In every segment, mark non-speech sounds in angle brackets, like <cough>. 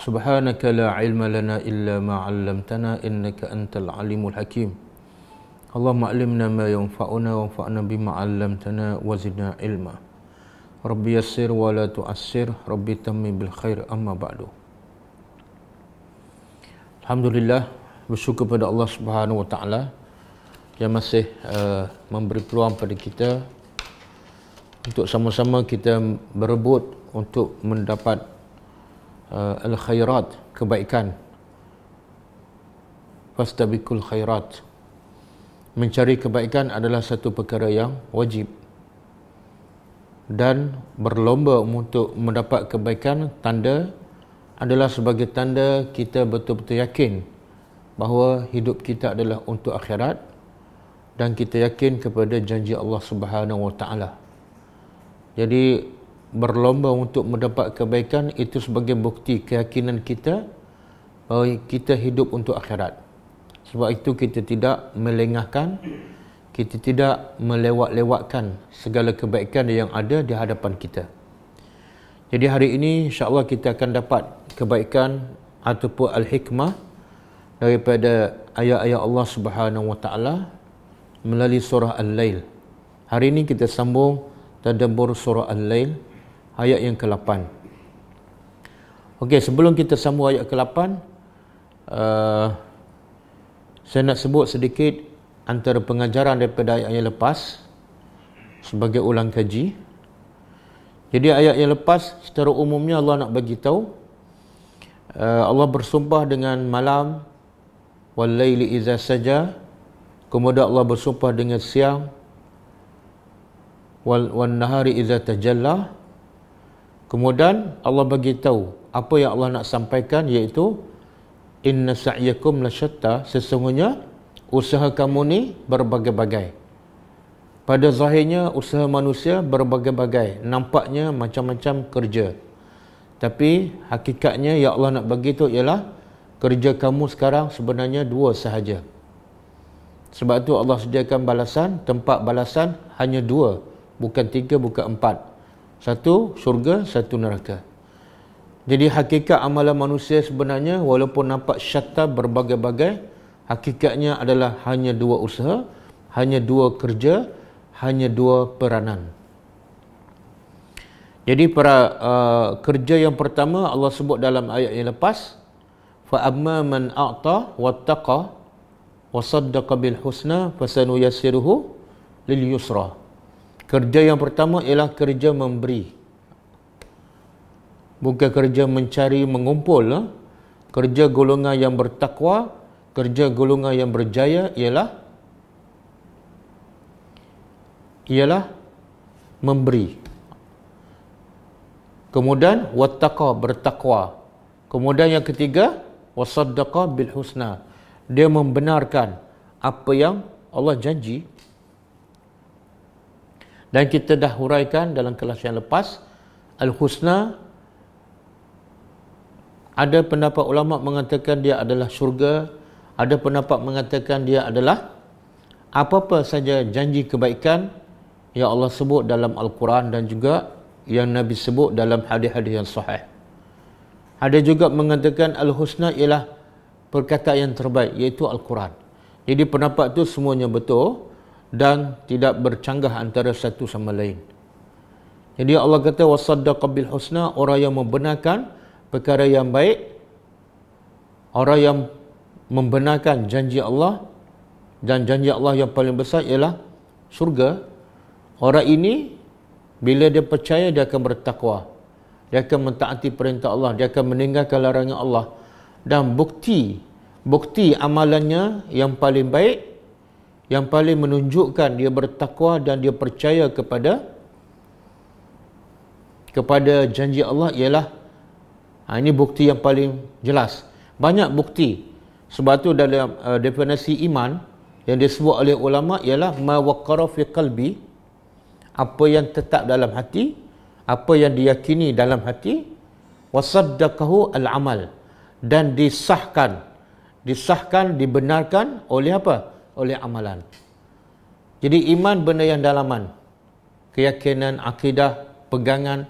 سبحانك لا علم لنا إلا ما علمتنا إنك أنت العليم الحكيم اللهم علمنا ما ينفعنا وانفعنا بما علمتنا وزدنا علما ربي يسر ولا تعسر ربي تم بالخير أما بعد الحمد لله bersyukur pada Allah Subhanahu Wa Taala yang masih uh, memberi peluang pada kita untuk sama-sama kita berebut untuk mendapat uh, al-khairat, kebaikan. Fastabiqul khairat. Mencari kebaikan adalah satu perkara yang wajib. Dan berlomba untuk mendapat kebaikan tanda adalah sebagai tanda kita betul-betul yakin bahawa hidup kita adalah untuk akhirat dan kita yakin kepada janji Allah Subhanahu Wa Taala. Jadi berlomba untuk mendapat kebaikan itu sebagai bukti keyakinan kita bahawa kita hidup untuk akhirat. Sebab itu kita tidak melengahkan, kita tidak melewat-lewatkan segala kebaikan yang ada di hadapan kita. Jadi hari ini insya kita akan dapat kebaikan ataupun al-hikmah daripada ayat-ayat Allah Subhanahu Wa melalui surah Al-Lail. Hari ini kita sambung tadabbur surah Al-Lail ayat yang ke-8. Okey, sebelum kita sambung ayat ke-8, uh, saya nak sebut sedikit antara pengajaran daripada ayat yang lepas sebagai ulang kaji. Jadi ayat yang lepas secara umumnya Allah nak bagi tahu uh, Allah bersumpah dengan malam wal laili iza saja kemudian Allah bersumpah dengan siang wal wan nahari iza tajalla Kemudian Allah bagi tahu apa yang Allah nak sampaikan iaitu inna sa'yakum lasyatta sesungguhnya usaha kamu ni berbagai-bagai. Pada zahirnya usaha manusia berbagai-bagai, nampaknya macam-macam kerja. Tapi hakikatnya yang Allah nak bagi tu ialah kerja kamu sekarang sebenarnya dua sahaja. Sebab tu Allah sediakan balasan, tempat balasan hanya dua, bukan tiga, bukan empat satu syurga satu neraka jadi hakikat amalan manusia sebenarnya walaupun nampak syatta berbagai-bagai hakikatnya adalah hanya dua usaha hanya dua kerja hanya dua peranan jadi para uh, kerja yang pertama Allah sebut dalam ayat yang lepas fa amma man a'ta wattaqa wa saddaqa bil husna fasanuyassiruhu lil yusra Kerja yang pertama ialah kerja memberi. Bukan kerja mencari mengumpul. Eh? Kerja golongan yang bertakwa, kerja golongan yang berjaya ialah ialah memberi. Kemudian wattaqa bertakwa. Kemudian yang ketiga wasaddaqa bilhusna Dia membenarkan apa yang Allah janji dan kita dah huraikan dalam kelas yang lepas Al-Husna ada pendapat ulama mengatakan dia adalah syurga ada pendapat mengatakan dia adalah apa-apa saja janji kebaikan yang Allah sebut dalam Al-Quran dan juga yang Nabi sebut dalam hadis-hadis yang sahih ada juga mengatakan Al-Husna ialah perkataan yang terbaik iaitu Al-Quran jadi pendapat itu semuanya betul dan tidak bercanggah antara satu sama lain. Jadi Allah kata wasaddaq bil husna orang yang membenarkan perkara yang baik orang yang membenarkan janji Allah dan janji Allah yang paling besar ialah syurga orang ini bila dia percaya dia akan bertakwa dia akan mentaati perintah Allah dia akan meninggalkan larangan Allah dan bukti bukti amalannya yang paling baik yang paling menunjukkan dia bertakwa dan dia percaya kepada kepada janji Allah ialah ha, ini bukti yang paling jelas banyak bukti sebab tu dalam uh, definisi iman yang disebut oleh ulama ialah mawakkara fi qalbi apa yang tetap dalam hati apa yang diyakini dalam hati wasaddaqahu al-amal dan disahkan disahkan dibenarkan oleh apa oleh amalan. Jadi iman benda yang dalaman. Keyakinan, akidah, pegangan.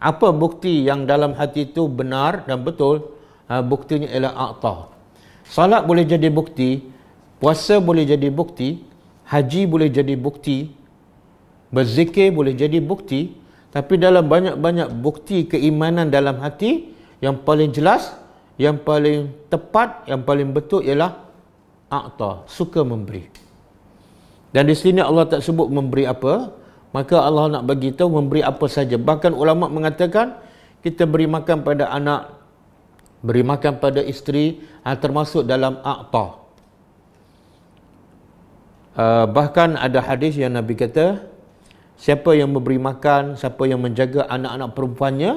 Apa bukti yang dalam hati itu benar dan betul? Ha, buktinya ialah akta. Salat boleh jadi bukti. Puasa boleh jadi bukti. Haji boleh jadi bukti. Berzikir boleh jadi bukti. Tapi dalam banyak-banyak bukti keimanan dalam hati, yang paling jelas, yang paling tepat, yang paling betul ialah a'ta, suka memberi. Dan di sini Allah tak sebut memberi apa, maka Allah nak bagi tahu memberi apa saja. Bahkan ulama mengatakan kita beri makan pada anak, beri makan pada isteri, ha, termasuk dalam a'ta. Ha, bahkan ada hadis yang Nabi kata, siapa yang memberi makan, siapa yang menjaga anak-anak perempuannya,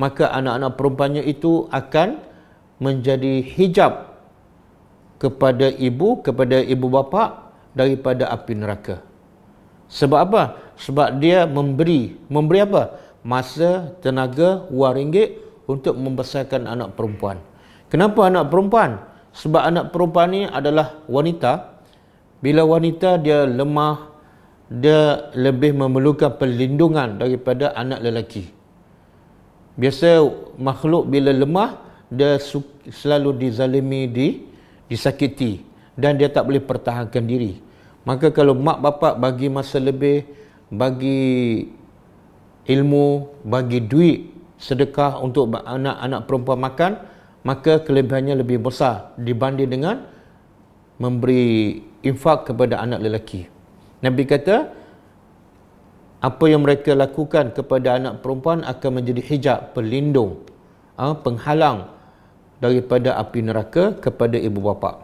maka anak-anak perempuannya itu akan menjadi hijab kepada ibu, kepada ibu bapa daripada api neraka. Sebab apa? Sebab dia memberi. Memberi apa? Masa, tenaga, wang ringgit untuk membesarkan anak perempuan. Kenapa anak perempuan? Sebab anak perempuan ini adalah wanita. Bila wanita dia lemah, dia lebih memerlukan perlindungan daripada anak lelaki. Biasa makhluk bila lemah, dia selalu dizalimi, di, disakiti dan dia tak boleh pertahankan diri. Maka kalau mak bapak bagi masa lebih, bagi ilmu, bagi duit, sedekah untuk anak-anak perempuan makan, maka kelebihannya lebih besar dibanding dengan memberi infak kepada anak lelaki. Nabi kata, apa yang mereka lakukan kepada anak perempuan akan menjadi hijab, pelindung, ah, penghalang, penghalang daripada api neraka kepada ibu bapa.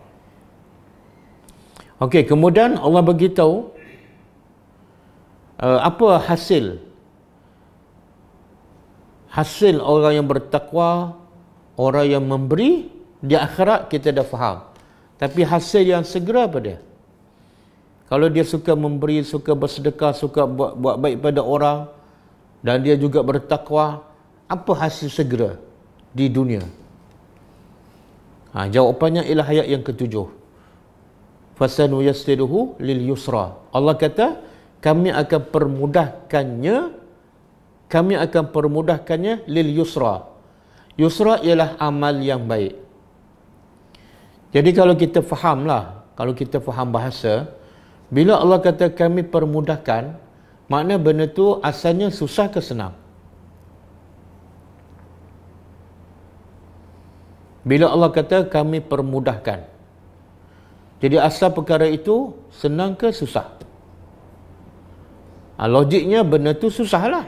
Okey, kemudian Allah beritahu uh, apa hasil hasil orang yang bertakwa, orang yang memberi di akhirat kita dah faham. Tapi hasil yang segera apa dia? Kalau dia suka memberi, suka bersedekah, suka buat, buat baik pada orang dan dia juga bertakwa, apa hasil segera di dunia? Ha, jawapannya ialah ayat yang ketujuh. Fasanu yastiduhu lil yusra. Allah kata, kami akan permudahkannya kami akan permudahkannya lil yusra. Yusra ialah amal yang baik. Jadi kalau kita fahamlah, kalau kita faham bahasa, bila Allah kata kami permudahkan, makna benda tu asalnya susah ke senang? Bila Allah kata kami permudahkan. Jadi asal perkara itu senang ke susah? Ha, logiknya benda tu susahlah.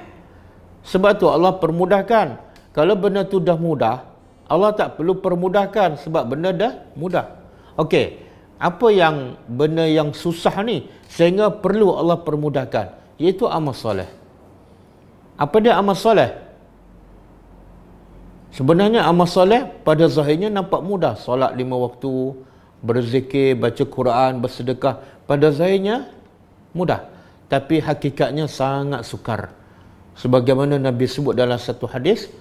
Sebab tu Allah permudahkan. Kalau benda tu dah mudah, Allah tak perlu permudahkan sebab benda dah mudah. Okey, apa yang benda yang susah ni sehingga perlu Allah permudahkan? Iaitu amal soleh. Apa dia amal soleh? Sebenarnya amal soleh pada zahirnya nampak mudah. Solat lima waktu, berzikir, baca Quran, bersedekah. Pada zahirnya mudah. Tapi hakikatnya sangat sukar. Sebagaimana Nabi sebut dalam satu hadis,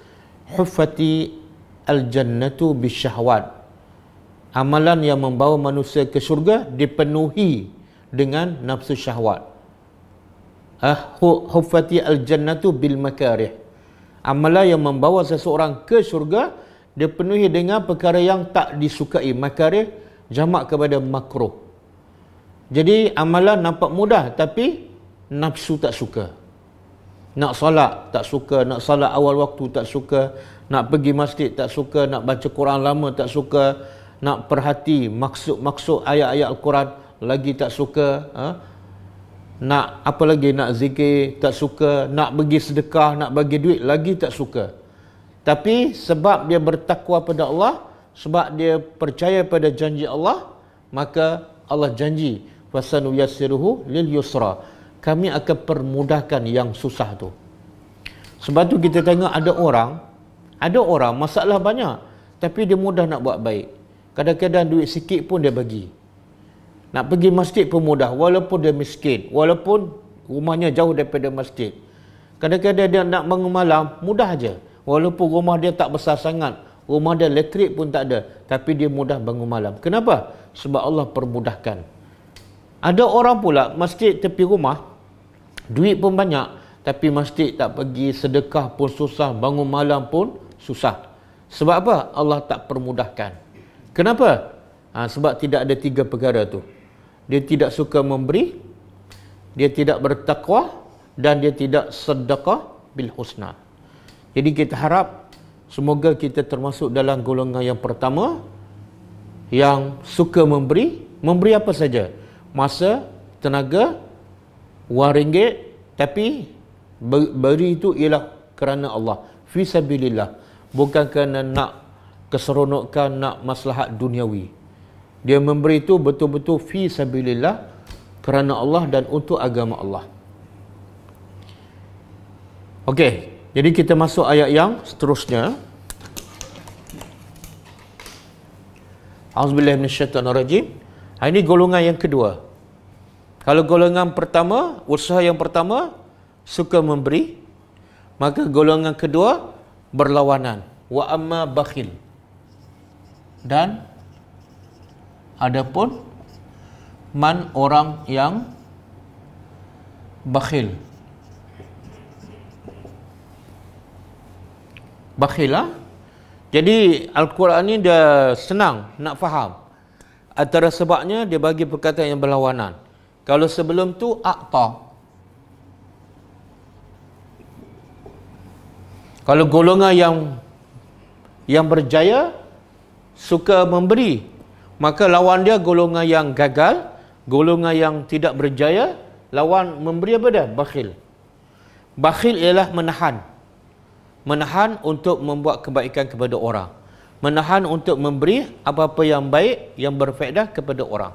Hufati al-jannatu bisyahwat. Amalan yang membawa manusia ke syurga dipenuhi dengan nafsu syahwat. Ah, Hufati al-jannatu bil makarih amalan yang membawa seseorang ke syurga dipenuhi dengan perkara yang tak disukai makarih jamak kepada makruh jadi amalan nampak mudah tapi nafsu tak suka nak solat tak suka nak solat awal waktu tak suka nak pergi masjid tak suka nak baca Quran lama tak suka nak perhati maksud-maksud ayat-ayat Al-Quran lagi tak suka ha? nak apa lagi nak zikir tak suka nak bagi sedekah nak bagi duit lagi tak suka tapi sebab dia bertakwa pada Allah sebab dia percaya pada janji Allah maka Allah janji fasanu yasiruhu lil yusra kami akan permudahkan yang susah tu sebab tu kita tengok ada orang ada orang masalah banyak tapi dia mudah nak buat baik kadang-kadang duit sikit pun dia bagi nak pergi masjid pun mudah walaupun dia miskin, walaupun rumahnya jauh daripada masjid. Kadang-kadang dia nak bangun malam, mudah aja. Walaupun rumah dia tak besar sangat, rumah dia elektrik pun tak ada, tapi dia mudah bangun malam. Kenapa? Sebab Allah permudahkan. Ada orang pula masjid tepi rumah, duit pun banyak, tapi masjid tak pergi sedekah pun susah, bangun malam pun susah. Sebab apa? Allah tak permudahkan. Kenapa? Ha, sebab tidak ada tiga perkara tu dia tidak suka memberi dia tidak bertakwa dan dia tidak sedekah bil husna jadi kita harap semoga kita termasuk dalam golongan yang pertama yang suka memberi memberi apa saja masa tenaga wang ringgit tapi beri itu ialah kerana Allah fi sabilillah bukan kerana nak keseronokan nak maslahat duniawi dia memberi itu betul-betul fi sabilillah kerana Allah dan untuk agama Allah. Okey, jadi kita masuk ayat yang seterusnya. Auzubillahi minasyaitanirrajim. Ha ini golongan yang kedua. Kalau golongan pertama, usaha yang pertama suka memberi, maka golongan kedua berlawanan. Wa amma bakhil. Dan Adapun man orang yang bakhil. Bakhil lah. Jadi Al-Quran ni dia senang nak faham. Antara sebabnya dia bagi perkataan yang berlawanan. Kalau sebelum tu akta. Kalau golongan yang yang berjaya suka memberi maka lawan dia golongan yang gagal golongan yang tidak berjaya lawan memberi apa dia bakhil bakhil ialah menahan menahan untuk membuat kebaikan kepada orang menahan untuk memberi apa-apa yang baik yang berfaedah kepada orang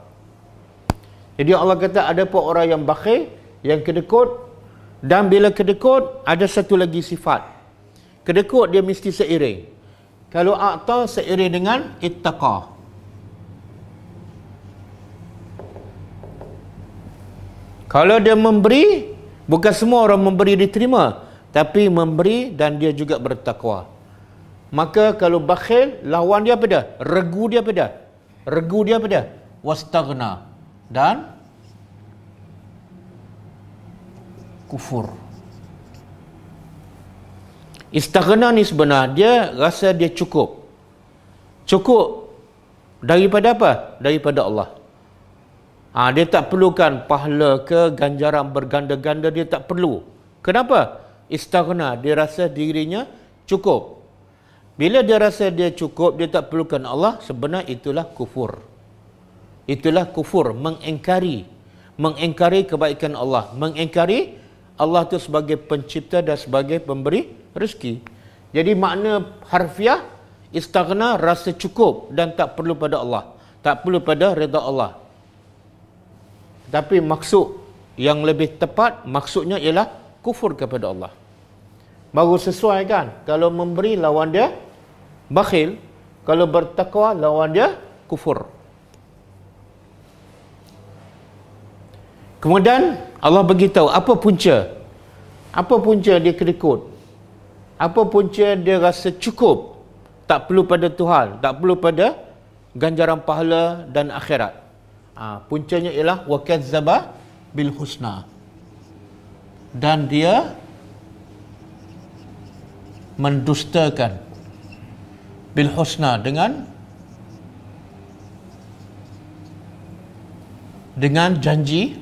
jadi Allah kata ada pun orang yang bakhil yang kedekut dan bila kedekut ada satu lagi sifat kedekut dia mesti seiring kalau akta seiring dengan ittaqah Kalau dia memberi, bukan semua orang memberi diterima. Tapi memberi dan dia juga bertakwa. Maka kalau bakhil, lawan dia apa dia? Regu dia apa dia? Regu dia apa dia? Wastagna. Dan kufur. Istaghna ni sebenarnya dia rasa dia cukup. Cukup daripada apa? Daripada Allah. Ha, dia tak perlukan pahala ke ganjaran berganda-ganda dia tak perlu. Kenapa? Istighna, dia rasa dirinya cukup. Bila dia rasa dia cukup, dia tak perlukan Allah, sebenarnya itulah kufur. Itulah kufur mengingkari mengingkari kebaikan Allah, mengingkari Allah itu sebagai pencipta dan sebagai pemberi rezeki. Jadi makna harfiah istighna rasa cukup dan tak perlu pada Allah, tak perlu pada reda Allah tapi maksud yang lebih tepat maksudnya ialah kufur kepada Allah baru sesuai kan kalau memberi lawan dia bakhil kalau bertakwa lawan dia kufur kemudian Allah beritahu apa punca apa punca dia kerikut apa punca dia rasa cukup tak perlu pada Tuhan tak perlu pada ganjaran pahala dan akhirat Uh, puncanya ialah wakazzaba bil husna. Dan dia mendustakan bil husna dengan dengan janji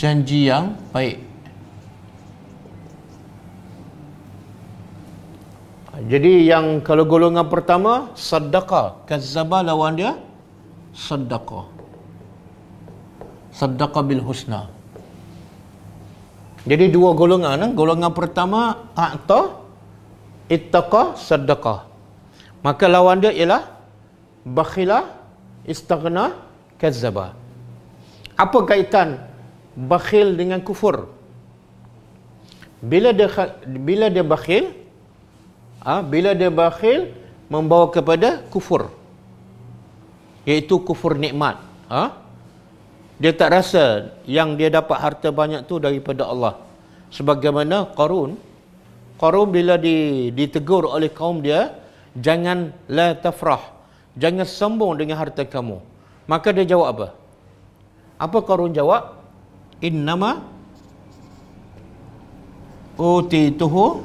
janji yang baik jadi yang kalau golongan pertama sedekah kazzaba lawan dia sedekah sedekah bil husna jadi dua golongan eh? golongan pertama a'ta ittaqa sedekah maka lawan dia ialah bakhila istighna kazzaba apa kaitan bakhil dengan kufur bila dia bila dia bakhil ha, bila dia bakhil membawa kepada kufur iaitu kufur nikmat ha? dia tak rasa yang dia dapat harta banyak tu daripada Allah sebagaimana Qarun Qarun bila di, ditegur oleh kaum dia jangan la tafrah jangan sombong dengan harta kamu maka dia jawab apa apa Qarun jawab innama utituhu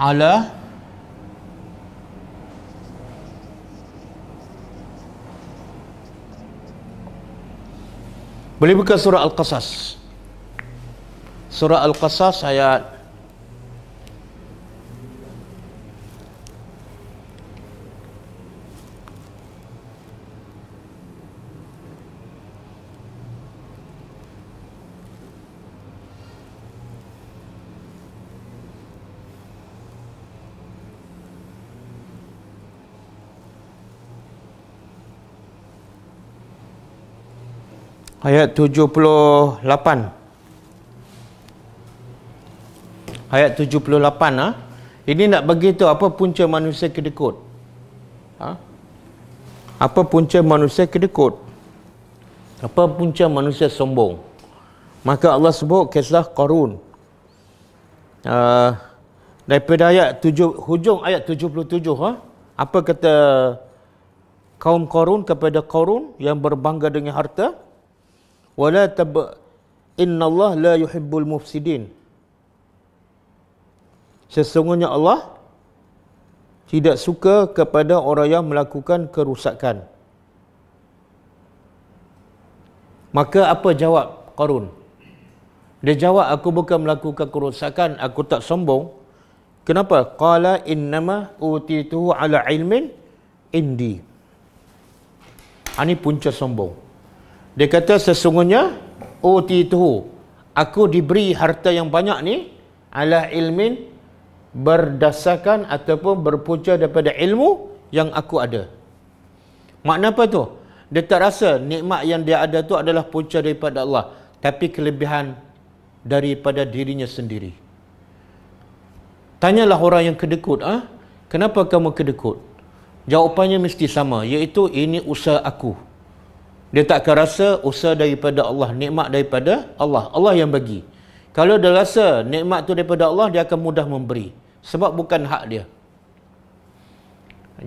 好了。Boleh buka surah Al-Qasas. Surah Al-Qasas ayat Ayat 78. Ayat 78 ah. Ha? Ini nak bagi tahu apa punca manusia kedekut. Ha? Apa punca manusia kedekut? Apa punca manusia sombong? Maka Allah sebut kisah Qarun. Uh, daripada ayat tujuh, hujung ayat 77 ha? apa kata kaum Qarun kepada Qarun yang berbangga dengan harta? wala tab innallah la yuhibbul mufsidin sesungguhnya Allah tidak suka kepada orang yang melakukan kerusakan maka apa jawab Qarun dia jawab aku bukan melakukan kerusakan aku tak sombong kenapa qala innama utitu ala ilmin indi Ani ha, punca sombong dia kata sesungguhnya uti tuhu. Aku diberi harta yang banyak ni ala ilmin berdasarkan ataupun berpunca daripada ilmu yang aku ada. Makna apa tu? Dia tak rasa nikmat yang dia ada tu adalah punca daripada Allah. Tapi kelebihan daripada dirinya sendiri. Tanyalah orang yang kedekut. Ha? Kenapa kamu kedekut? Jawapannya mesti sama. Iaitu ini usaha aku. Dia tak akan rasa usaha daripada Allah, nikmat daripada Allah. Allah yang bagi. Kalau dia rasa nikmat tu daripada Allah, dia akan mudah memberi. Sebab bukan hak dia.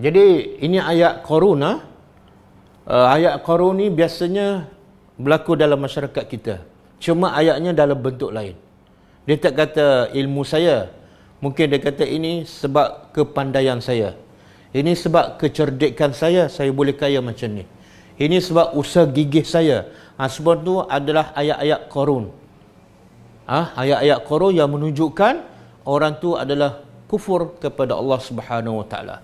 Jadi ini ayat koruna. Uh, ayat korun ni biasanya berlaku dalam masyarakat kita. Cuma ayatnya dalam bentuk lain. Dia tak kata ilmu saya. Mungkin dia kata ini sebab kepandaian saya. Ini sebab kecerdikan saya, saya boleh kaya macam ni. Ini sebab usaha gigih saya. Ha, sebab tu adalah ayat-ayat korun. Ha, ayat-ayat korun yang menunjukkan orang tu adalah kufur kepada Allah Subhanahu Wataala.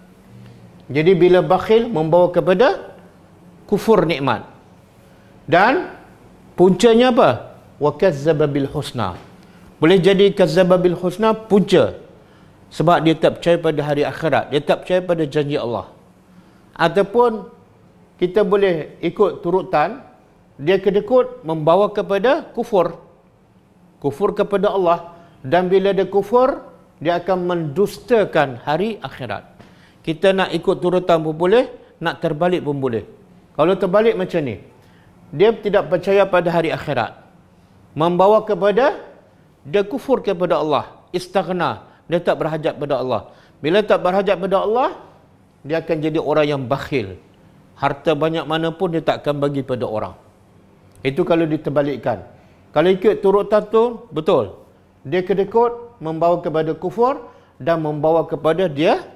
Jadi bila bakhil membawa kepada kufur nikmat. Dan puncanya apa? Wa kazzaba husna. Boleh jadi kazzaba bil husna punca. Sebab dia tak percaya pada hari akhirat, dia tak percaya pada janji Allah. Ataupun kita boleh ikut turutan dia kedekut membawa kepada kufur kufur kepada Allah dan bila dia kufur dia akan mendustakan hari akhirat kita nak ikut turutan pun boleh nak terbalik pun boleh kalau terbalik macam ni dia tidak percaya pada hari akhirat membawa kepada dia kufur kepada Allah istighna dia tak berhajat kepada Allah bila tak berhajat kepada Allah dia akan jadi orang yang bakhil harta banyak mana pun dia takkan bagi pada orang. Itu kalau diterbalikkan. Kalau ikut turutan tu, betul. Dia kedekut, membawa kepada kufur dan membawa kepada dia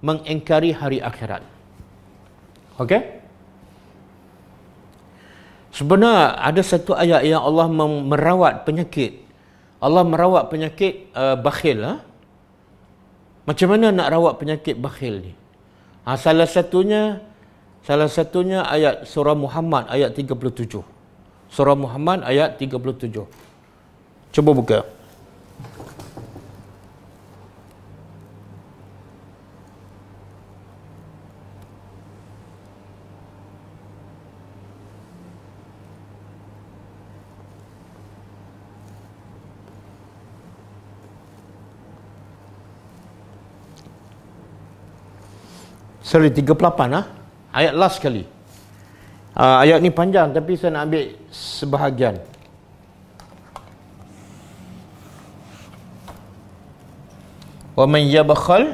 mengingkari hari akhirat. Okey? Sebenarnya ada satu ayat yang Allah merawat penyakit. Allah merawat penyakit uh, bakhil. Ha? Macam mana nak rawat penyakit bakhil ni? Ha, salah satunya, Salah satunya ayat surah Muhammad ayat 37. Surah Muhammad ayat 37. Cuba buka. Surah 38 ah. Ha? ayat last sekali uh, ayat ni panjang tapi saya nak ambil sebahagian wa man yabkhal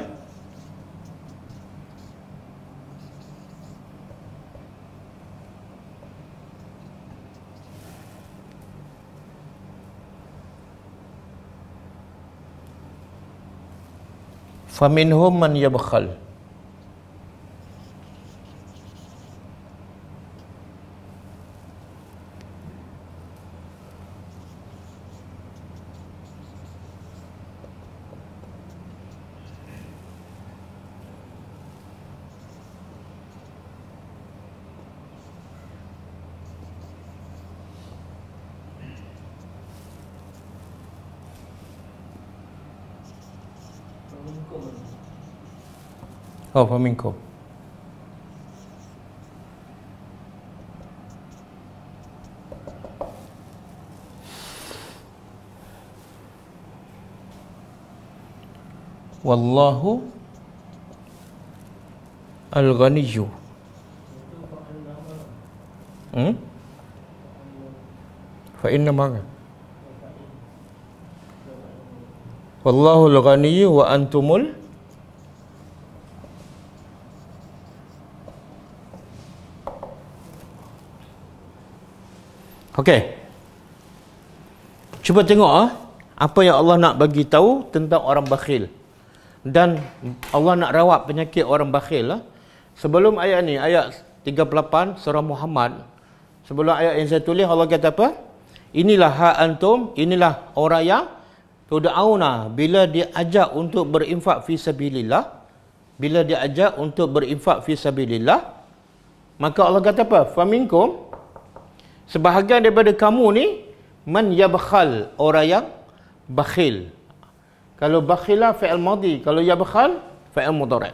faminhum man yabkhal خوفا منكم والله الغني فإن مرة والله الغني وأنتم الغني Okey. Cuba tengok ah apa yang Allah nak bagi tahu tentang orang bakhil. Dan Allah nak rawat penyakit orang bakhil lah. Sebelum ayat ni, ayat 38 surah Muhammad. Sebelum ayat yang saya tulis Allah kata apa? Inilah hak antum, inilah orang yang tudauna bila diajak untuk berinfak fi sabilillah. Bila diajak untuk berinfak fi sabilillah, maka Allah kata apa? Faminkum Sebahagian daripada kamu ni man yabkhal orang yang bakhil. Kalau lah faal madhi, kalau yabkhal faal mudhari'.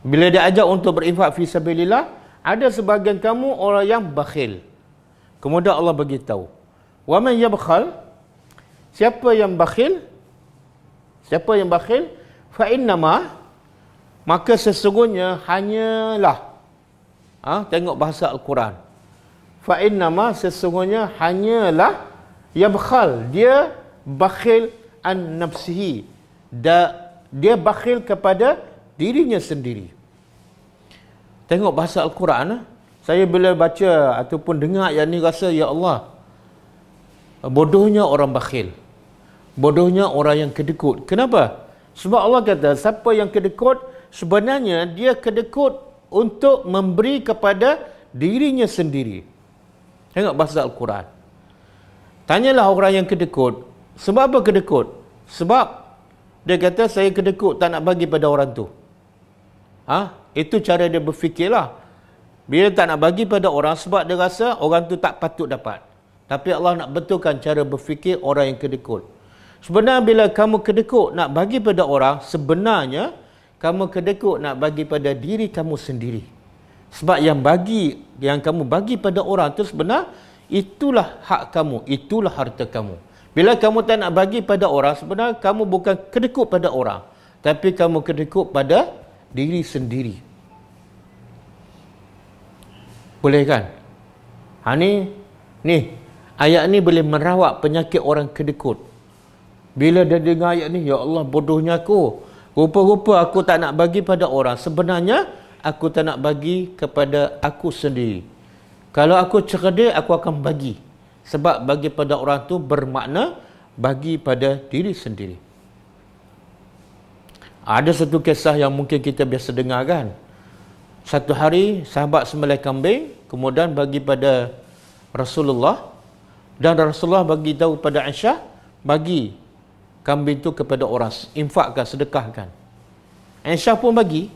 Bila dia ajak untuk berinfak fi sabilillah, ada sebahagian kamu orang yang bakhil. Kemudian Allah bagi tahu. Wa man yabkhal Siapa yang bakhil? Siapa yang bakhil? Fa innama maka sesungguhnya hanyalah ha, tengok bahasa al-Quran fa innama sesungguhnya hanyalah yabkhal dia bakhil an nafsihi da dia bakhil kepada dirinya sendiri tengok bahasa al-Quran eh? saya bila baca ataupun dengar yang ni rasa ya Allah bodohnya orang bakhil bodohnya orang yang kedekut kenapa sebab Allah kata siapa yang kedekut sebenarnya dia kedekut untuk memberi kepada dirinya sendiri Tengok bahasa Al-Quran. Tanyalah orang yang kedekut. Sebab apa kedekut? Sebab dia kata saya kedekut tak nak bagi pada orang tu. Ha? Itu cara dia berfikirlah. Bila tak nak bagi pada orang sebab dia rasa orang tu tak patut dapat. Tapi Allah nak betulkan cara berfikir orang yang kedekut. Sebenarnya bila kamu kedekut nak bagi pada orang, sebenarnya kamu kedekut nak bagi pada diri kamu sendiri. Sebab yang bagi yang kamu bagi pada orang tu sebenar itulah hak kamu, itulah harta kamu. Bila kamu tak nak bagi pada orang sebenar kamu bukan kedekut pada orang, tapi kamu kedekut pada diri sendiri. Boleh kan? Ha ni ni ayat ni boleh merawat penyakit orang kedekut. Bila dia dengar ayat ni, ya Allah bodohnya aku. Rupa-rupa aku tak nak bagi pada orang. Sebenarnya aku tak nak bagi kepada aku sendiri. Kalau aku cerdik, aku akan bagi. Sebab bagi pada orang tu bermakna bagi pada diri sendiri. Ada satu kisah yang mungkin kita biasa dengar kan. Satu hari sahabat sembelih kambing kemudian bagi pada Rasulullah dan Rasulullah bagi tahu pada Aisyah bagi kambing tu kepada orang infakkan sedekahkan. Aisyah pun bagi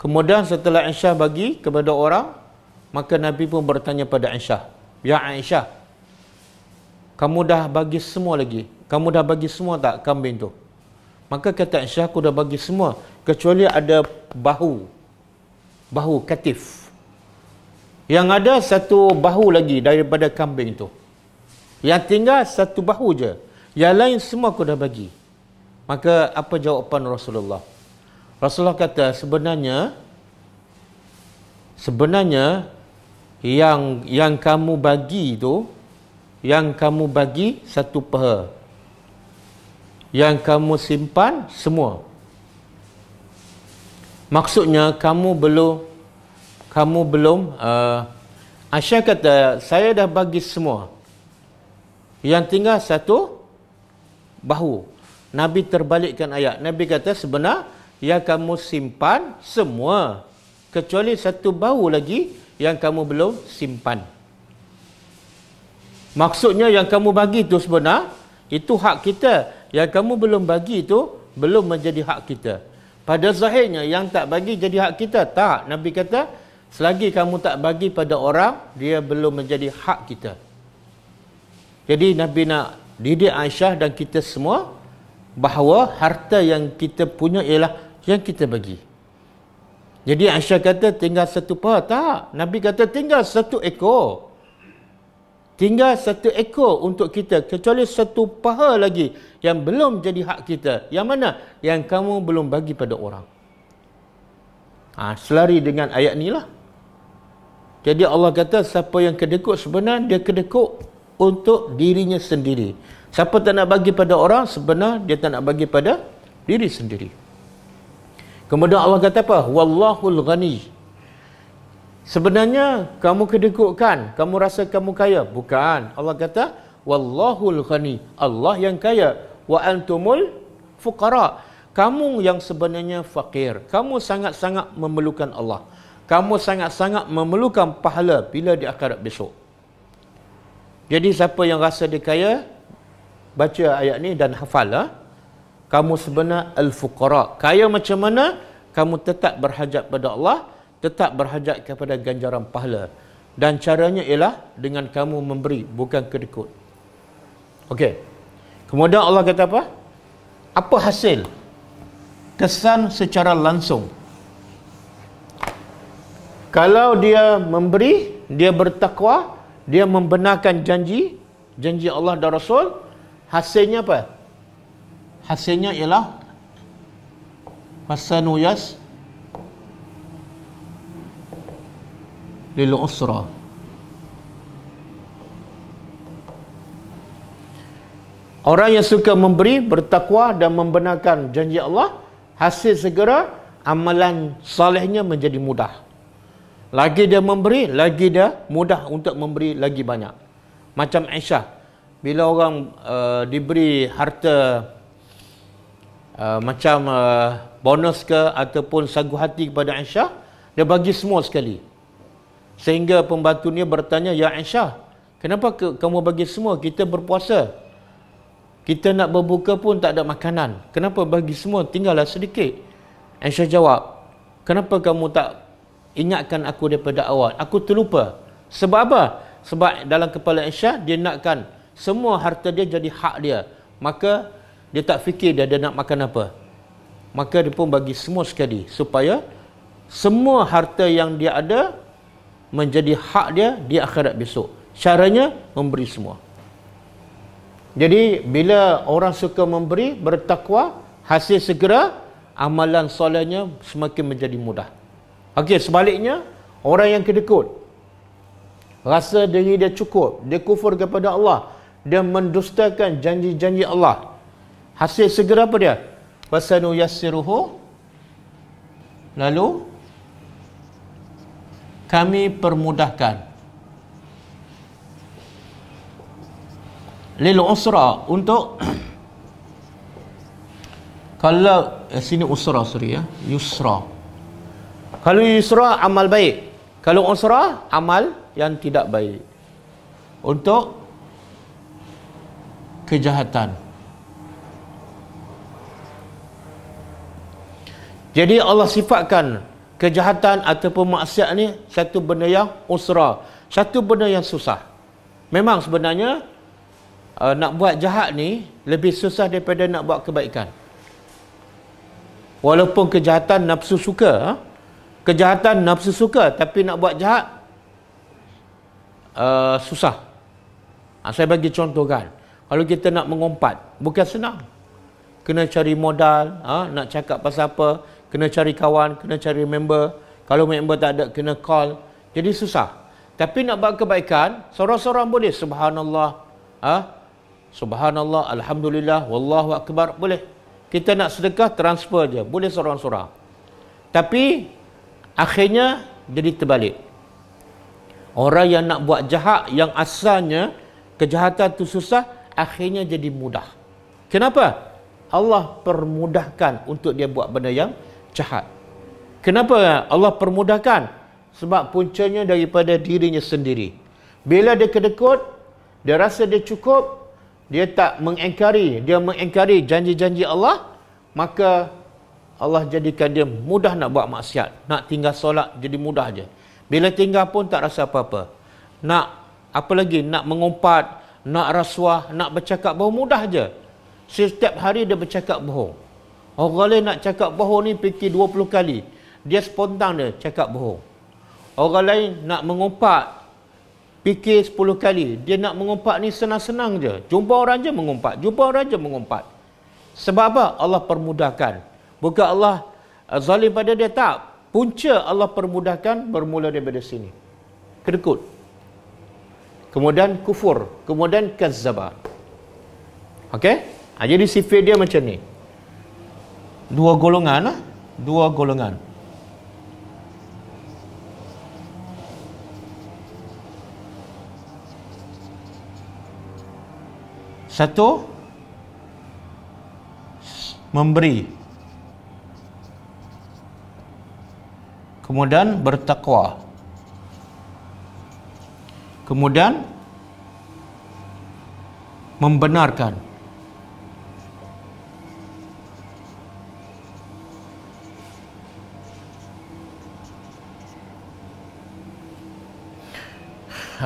Kemudian setelah Aisyah bagi kepada orang, maka Nabi pun bertanya pada Aisyah, "Ya Aisyah, kamu dah bagi semua lagi? Kamu dah bagi semua tak kambing tu?" Maka kata Aisyah, "Aku dah bagi semua kecuali ada bahu. Bahu katif. Yang ada satu bahu lagi daripada kambing tu. Yang tinggal satu bahu je. Yang lain semua aku dah bagi." Maka apa jawapan Rasulullah? Rasulullah kata sebenarnya sebenarnya yang yang kamu bagi tu yang kamu bagi satu peha yang kamu simpan semua maksudnya kamu belum kamu belum uh, Asya kata saya dah bagi semua yang tinggal satu bahu Nabi terbalikkan ayat Nabi kata sebenarnya yang kamu simpan semua kecuali satu bau lagi yang kamu belum simpan maksudnya yang kamu bagi tu sebenar itu hak kita yang kamu belum bagi itu belum menjadi hak kita pada zahirnya yang tak bagi jadi hak kita tak Nabi kata selagi kamu tak bagi pada orang dia belum menjadi hak kita jadi Nabi nak didik Aisyah dan kita semua bahawa harta yang kita punya ialah yang kita bagi. Jadi Aisyah kata tinggal satu pa tak. Nabi kata tinggal satu ekor. Tinggal satu ekor untuk kita kecuali satu paha lagi yang belum jadi hak kita. Yang mana? Yang kamu belum bagi pada orang. Ha, selari dengan ayat ni lah. Jadi Allah kata siapa yang kedekut sebenarnya dia kedekut untuk dirinya sendiri. Siapa tak nak bagi pada orang sebenarnya dia tak nak bagi pada diri sendiri. Kemudian Allah kata apa? Wallahul ghani. Sebenarnya kamu kedekutkan, kamu rasa kamu kaya. Bukan. Allah kata wallahul ghani. Allah yang kaya wa antumul fuqara. Kamu yang sebenarnya fakir. Kamu sangat-sangat memerlukan Allah. Kamu sangat-sangat memerlukan pahala bila di akhirat besok. Jadi siapa yang rasa dia kaya baca ayat ni dan hafal Ha? kamu sebenar al-fuqara. Kaya macam mana, kamu tetap berhajat pada Allah, tetap berhajat kepada ganjaran pahala. Dan caranya ialah dengan kamu memberi, bukan kedekut. Okey. Kemudian Allah kata apa? Apa hasil? Kesan secara langsung. Kalau dia memberi, dia bertakwa, dia membenarkan janji, janji Allah dan Rasul, hasilnya apa? hasilnya ialah hasanu yas lil usra Orang yang suka memberi, bertakwa dan membenarkan janji Allah, hasil segera amalan salehnya menjadi mudah. Lagi dia memberi, lagi dia mudah untuk memberi lagi banyak. Macam Aisyah, bila orang uh, diberi harta Uh, macam uh, bonus ke ataupun sagu hati kepada Aisyah dia bagi semua sekali sehingga pembantu dia bertanya ya Aisyah kenapa ke, kamu bagi semua kita berpuasa kita nak berbuka pun tak ada makanan kenapa bagi semua tinggallah sedikit Aisyah jawab kenapa kamu tak ingatkan aku daripada awal aku terlupa sebab apa sebab dalam kepala Aisyah dia nakkan semua harta dia jadi hak dia maka dia tak fikir dia ada nak makan apa. Maka dia pun bagi semua sekali supaya semua harta yang dia ada menjadi hak dia di akhirat besok. Caranya memberi semua. Jadi bila orang suka memberi, bertakwa, hasil segera amalan solatnya semakin menjadi mudah. Okey, sebaliknya orang yang kedekut rasa diri dia cukup, dia kufur kepada Allah, dia mendustakan janji-janji Allah. Hasil segera apa dia? Wasanu yassiruhu. Lalu kami permudahkan lil usra untuk <coughs> kalau eh, sini usra sorry ya yusra kalau yusra amal baik kalau usra amal yang tidak baik untuk kejahatan Jadi Allah sifatkan kejahatan ataupun maksiat ni satu benda yang usra, satu benda yang susah. Memang sebenarnya uh, nak buat jahat ni lebih susah daripada nak buat kebaikan. Walaupun kejahatan nafsu suka, ha? kejahatan nafsu suka tapi nak buat jahat uh, susah. Ha, saya bagi contoh kan. Kalau kita nak mengumpat, bukan senang. Kena cari modal, ha? nak cakap pasal apa, kena cari kawan, kena cari member. Kalau member tak ada, kena call. Jadi susah. Tapi nak buat kebaikan, seorang-seorang boleh. Subhanallah. Ha? Subhanallah, Alhamdulillah, Wallahu Akbar, boleh. Kita nak sedekah, transfer je. Boleh seorang-seorang. Tapi, akhirnya jadi terbalik. Orang yang nak buat jahat yang asalnya kejahatan tu susah, akhirnya jadi mudah. Kenapa? Allah permudahkan untuk dia buat benda yang jahat. Kenapa Allah permudahkan? Sebab puncanya daripada dirinya sendiri. Bila dia kedekut, dia rasa dia cukup, dia tak mengengkari, dia mengengkari janji-janji Allah, maka Allah jadikan dia mudah nak buat maksiat. Nak tinggal solat jadi mudah je. Bila tinggal pun tak rasa apa-apa. Nak apa lagi? Nak mengumpat, nak rasuah, nak bercakap bohong mudah je. Setiap hari dia bercakap bohong. Orang lain nak cakap bohong ni fikir 20 kali. Dia spontan dia cakap bohong. Orang lain nak mengumpat fikir 10 kali. Dia nak mengumpat ni senang-senang je. Jumpa orang je mengumpat. Jumpa orang je mengumpat. Sebab apa? Allah permudahkan. Bukan Allah eh, zalim pada dia tak. Punca Allah permudahkan bermula daripada sini. Kedekut. Kemudian kufur. Kemudian kazzabah. Okey? Ha, jadi sifir dia macam ni dua golongan lah. dua golongan satu memberi kemudian bertakwa kemudian membenarkan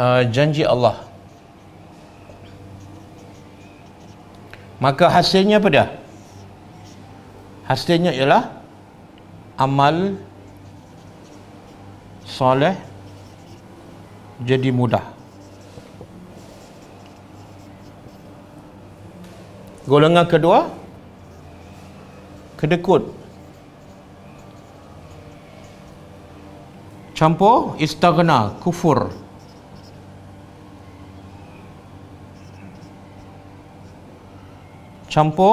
uh, janji Allah maka hasilnya apa dia hasilnya ialah amal soleh jadi mudah golongan kedua kedekut campur istagna kufur campur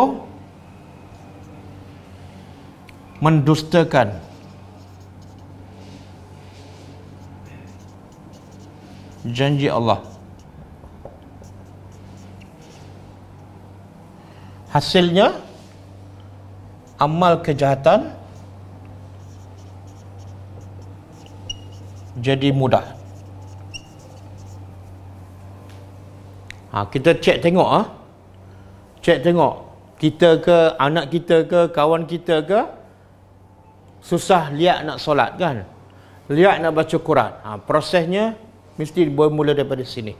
mendustakan janji Allah hasilnya amal kejahatan jadi mudah ha, kita cek tengok ah ha? Cek tengok kita ke anak kita ke kawan kita ke susah liat nak solat kan liat nak baca Quran ha, prosesnya mesti bermula daripada sini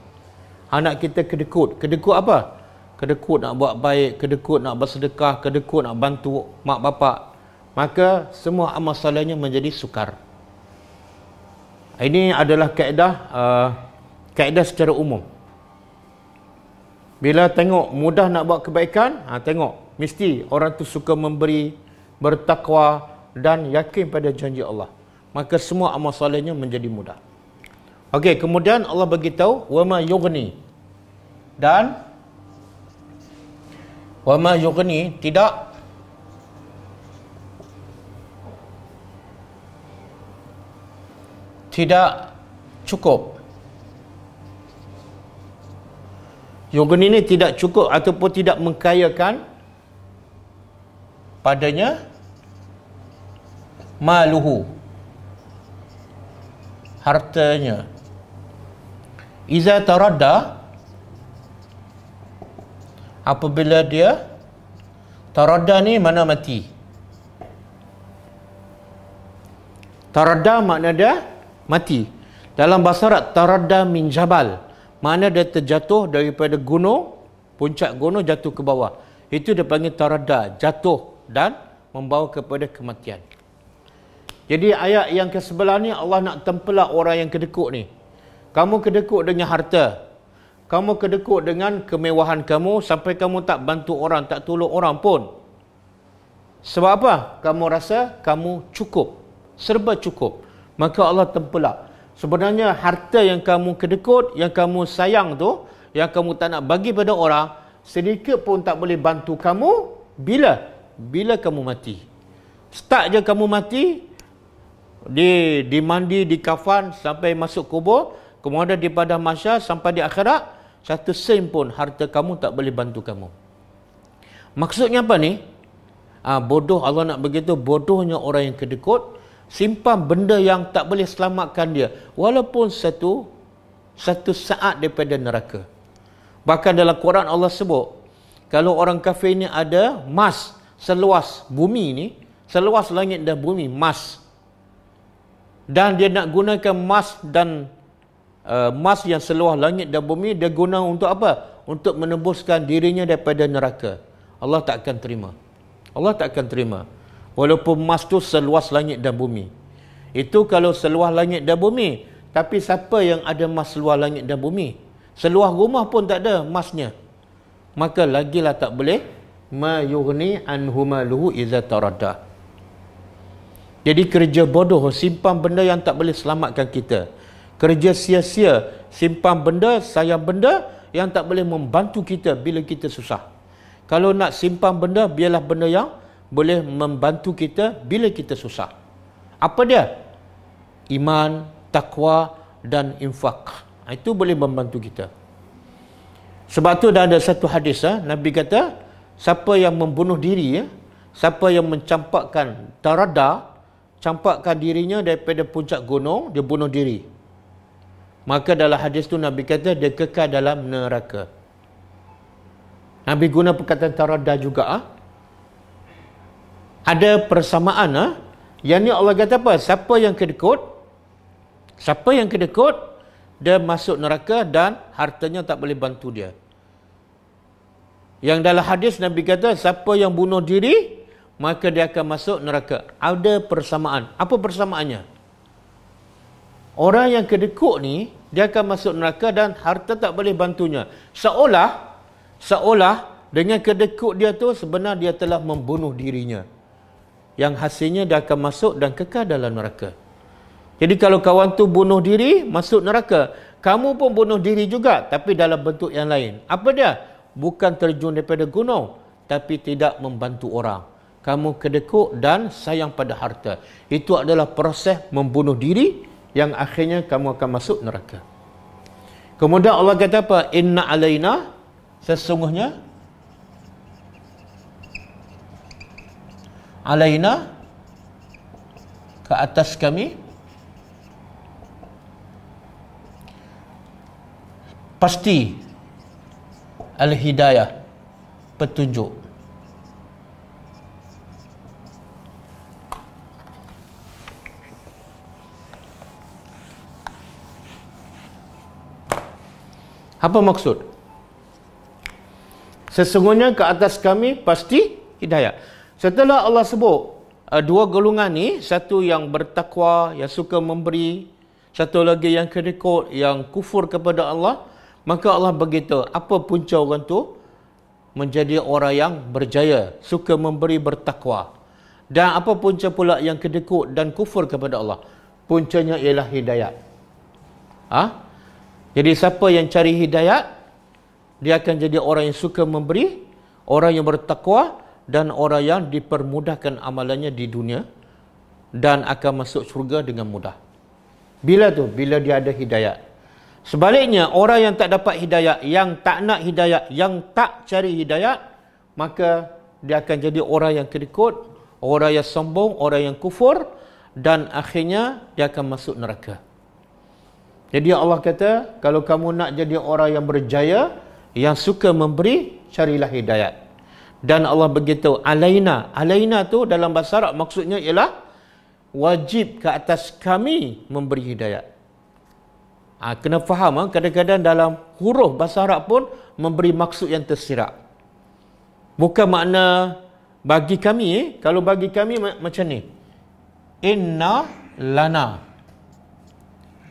anak kita kedekut kedekut apa kedekut nak buat baik kedekut nak bersedekah kedekut nak bantu mak bapak maka semua amal solatnya menjadi sukar ini adalah kaedah uh, kaedah secara umum bila tengok mudah nak buat kebaikan, ha, tengok. Mesti orang tu suka memberi, bertakwa dan yakin pada janji Allah. Maka semua amal solehnya menjadi mudah. Okey, kemudian Allah beritahu, وَمَا يُغْنِي Dan, وَمَا يُغْنِي Tidak, tidak cukup yoga ini tidak cukup ataupun tidak mengkayakan padanya maluhu hartanya iza taradda apabila dia taradda ni mana mati taradda makna dia mati dalam bahasa Arab taradda min jabal mana dia terjatuh daripada gunung puncak gunung jatuh ke bawah itu dia panggil tarada jatuh dan membawa kepada kematian jadi ayat yang ke sebelah ni Allah nak tempelak orang yang kedekut ni kamu kedekut dengan harta kamu kedekut dengan kemewahan kamu sampai kamu tak bantu orang tak tolong orang pun sebab apa kamu rasa kamu cukup serba cukup maka Allah tempelak Sebenarnya harta yang kamu kedekut, yang kamu sayang tu, yang kamu tak nak bagi pada orang, sedikit pun tak boleh bantu kamu bila bila kamu mati. Start je kamu mati, di di mandi di kafan sampai masuk kubur, kemudian di padah mahsyar sampai di akhirat, satu sen pun harta kamu tak boleh bantu kamu. Maksudnya apa ni? ha, bodoh Allah nak begitu bodohnya orang yang kedekut, simpan benda yang tak boleh selamatkan dia walaupun satu satu saat daripada neraka bahkan dalam Quran Allah sebut kalau orang kafir ini ada mas seluas bumi ini seluas langit dan bumi mas dan dia nak gunakan mas dan uh, mas yang seluas langit dan bumi dia guna untuk apa untuk menebuskan dirinya daripada neraka Allah tak akan terima Allah tak akan terima Walaupun emas tu seluas langit dan bumi. Itu kalau seluas langit dan bumi. Tapi siapa yang ada emas seluas langit dan bumi? Seluas rumah pun tak ada emasnya. Maka lagilah tak boleh. Ma an humaluhu iza tarada. Jadi kerja bodoh, simpan benda yang tak boleh selamatkan kita. Kerja sia-sia, simpan benda, sayang benda yang tak boleh membantu kita bila kita susah. Kalau nak simpan benda, biarlah benda yang boleh membantu kita bila kita susah. Apa dia? Iman, takwa dan infak. Ha, itu boleh membantu kita. Sebab tu dah ada satu hadis ha, Nabi kata, siapa yang membunuh diri ya, siapa yang mencampakkan tarada, campakkan dirinya daripada puncak gunung, dia bunuh diri. Maka dalam hadis tu Nabi kata dia kekal dalam neraka. Nabi guna perkataan tarada juga ah ada persamaan ah. Yang ni Allah kata apa? Siapa yang kedekut? Siapa yang kedekut? Dia masuk neraka dan hartanya tak boleh bantu dia. Yang dalam hadis Nabi kata siapa yang bunuh diri maka dia akan masuk neraka. Ada persamaan. Apa persamaannya? Orang yang kedekut ni dia akan masuk neraka dan harta tak boleh bantunya. Seolah seolah dengan kedekut dia tu sebenarnya dia telah membunuh dirinya yang hasilnya dia akan masuk dan kekal dalam neraka. Jadi kalau kawan tu bunuh diri, masuk neraka. Kamu pun bunuh diri juga tapi dalam bentuk yang lain. Apa dia? Bukan terjun daripada gunung tapi tidak membantu orang. Kamu kedekut dan sayang pada harta. Itu adalah proses membunuh diri yang akhirnya kamu akan masuk neraka. Kemudian Allah kata apa? Inna alaina sesungguhnya alaina ke atas kami pasti al-hidayah petunjuk apa maksud sesungguhnya ke atas kami pasti hidayah Setelah Allah sebut uh, dua golongan ni, satu yang bertakwa, yang suka memberi, satu lagi yang kerekot, yang kufur kepada Allah, maka Allah begitu apa punca orang tu? Menjadi orang yang berjaya, suka memberi, bertakwa. Dan apa punca pula yang kedekut dan kufur kepada Allah? Puncanya ialah hidayat. Ha? Jadi siapa yang cari hidayat, dia akan jadi orang yang suka memberi, orang yang bertakwa, dan orang yang dipermudahkan amalannya di dunia dan akan masuk syurga dengan mudah. Bila tu? Bila dia ada hidayat. Sebaliknya, orang yang tak dapat hidayat, yang tak nak hidayat, yang tak cari hidayat, maka dia akan jadi orang yang kerikut, orang yang sombong, orang yang kufur dan akhirnya dia akan masuk neraka. Jadi Allah kata, kalau kamu nak jadi orang yang berjaya, yang suka memberi, carilah hidayat dan Allah begitu alaina alaina tu dalam bahasa Arab maksudnya ialah wajib ke atas kami memberi hidayat ha, kena faham ha? kadang-kadang dalam huruf bahasa Arab pun memberi maksud yang tersirat. bukan makna bagi kami eh? kalau bagi kami macam ni inna lana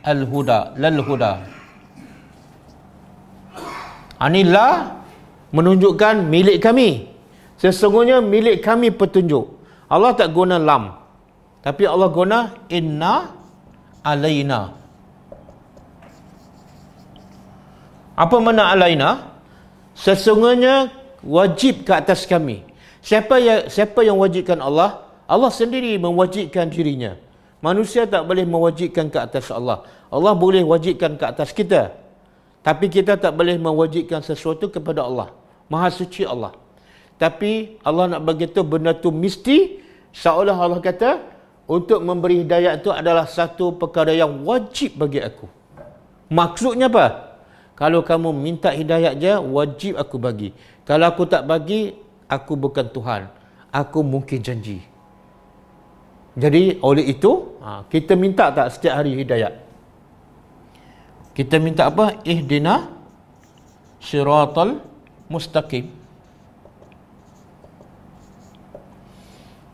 al-huda lal-huda Anilah ha, menunjukkan milik kami. Sesungguhnya milik kami petunjuk. Allah tak guna lam. Tapi Allah guna inna alaina. Apa makna alaina? Sesungguhnya wajib ke atas kami. Siapa yang siapa yang wajibkan Allah? Allah sendiri mewajibkan dirinya. Manusia tak boleh mewajibkan ke atas Allah. Allah boleh wajibkan ke atas kita. Tapi kita tak boleh mewajibkan sesuatu kepada Allah. Maha suci Allah tapi Allah nak bagi beritahu benda tu mesti seolah Allah kata untuk memberi hidayah itu adalah satu perkara yang wajib bagi aku. Maksudnya apa? Kalau kamu minta hidayah je, wajib aku bagi. Kalau aku tak bagi, aku bukan Tuhan. Aku mungkin janji. Jadi oleh itu, ha, kita minta tak setiap hari hidayah? Kita minta apa? Ihdina siratal mustaqim.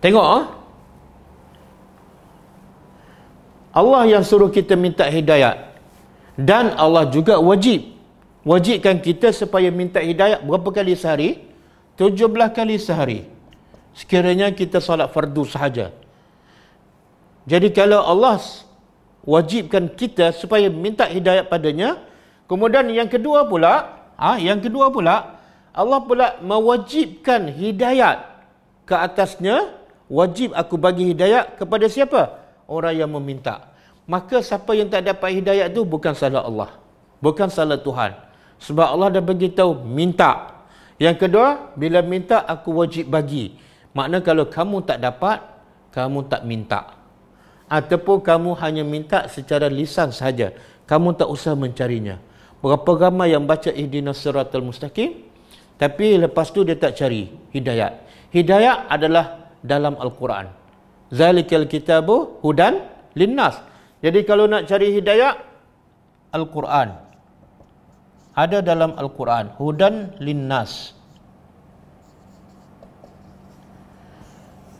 Tengok ah. Allah yang suruh kita minta hidayat dan Allah juga wajib wajibkan kita supaya minta hidayat berapa kali sehari? 17 kali sehari. Sekiranya kita solat fardu sahaja. Jadi kalau Allah wajibkan kita supaya minta hidayat padanya, kemudian yang kedua pula, ah yang kedua pula Allah pula mewajibkan hidayat ke atasnya wajib aku bagi hidayah kepada siapa? Orang yang meminta. Maka siapa yang tak dapat hidayah tu bukan salah Allah. Bukan salah Tuhan. Sebab Allah dah bagi tahu minta. Yang kedua, bila minta aku wajib bagi. Makna kalau kamu tak dapat, kamu tak minta. Ataupun kamu hanya minta secara lisan saja. Kamu tak usah mencarinya. Berapa ramai yang baca Ihdina Suratul Mustaqim? Tapi lepas tu dia tak cari hidayat. Hidayat adalah dalam Al-Quran. Zalikal kitabu hudan linnas. Jadi kalau nak cari hidayah, Al-Quran. Ada dalam Al-Quran. Hudan linnas.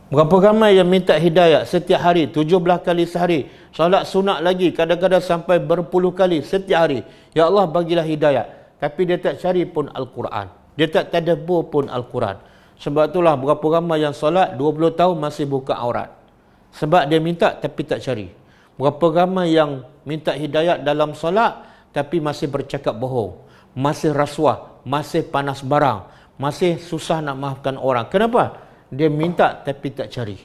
Berapa ramai yang minta hidayah setiap hari? 17 kali sehari. Salat sunat lagi. Kadang-kadang sampai berpuluh kali setiap hari. Ya Allah bagilah hidayah. Tapi dia tak cari pun Al-Quran. Dia tak tadabur pun Al-Quran. Al-Quran. Sebab itulah berapa ramai yang solat 20 tahun masih buka aurat. Sebab dia minta tapi tak cari. Berapa ramai yang minta hidayat dalam solat tapi masih bercakap bohong. Masih rasuah, masih panas barang, masih susah nak maafkan orang. Kenapa? Dia minta tapi tak cari.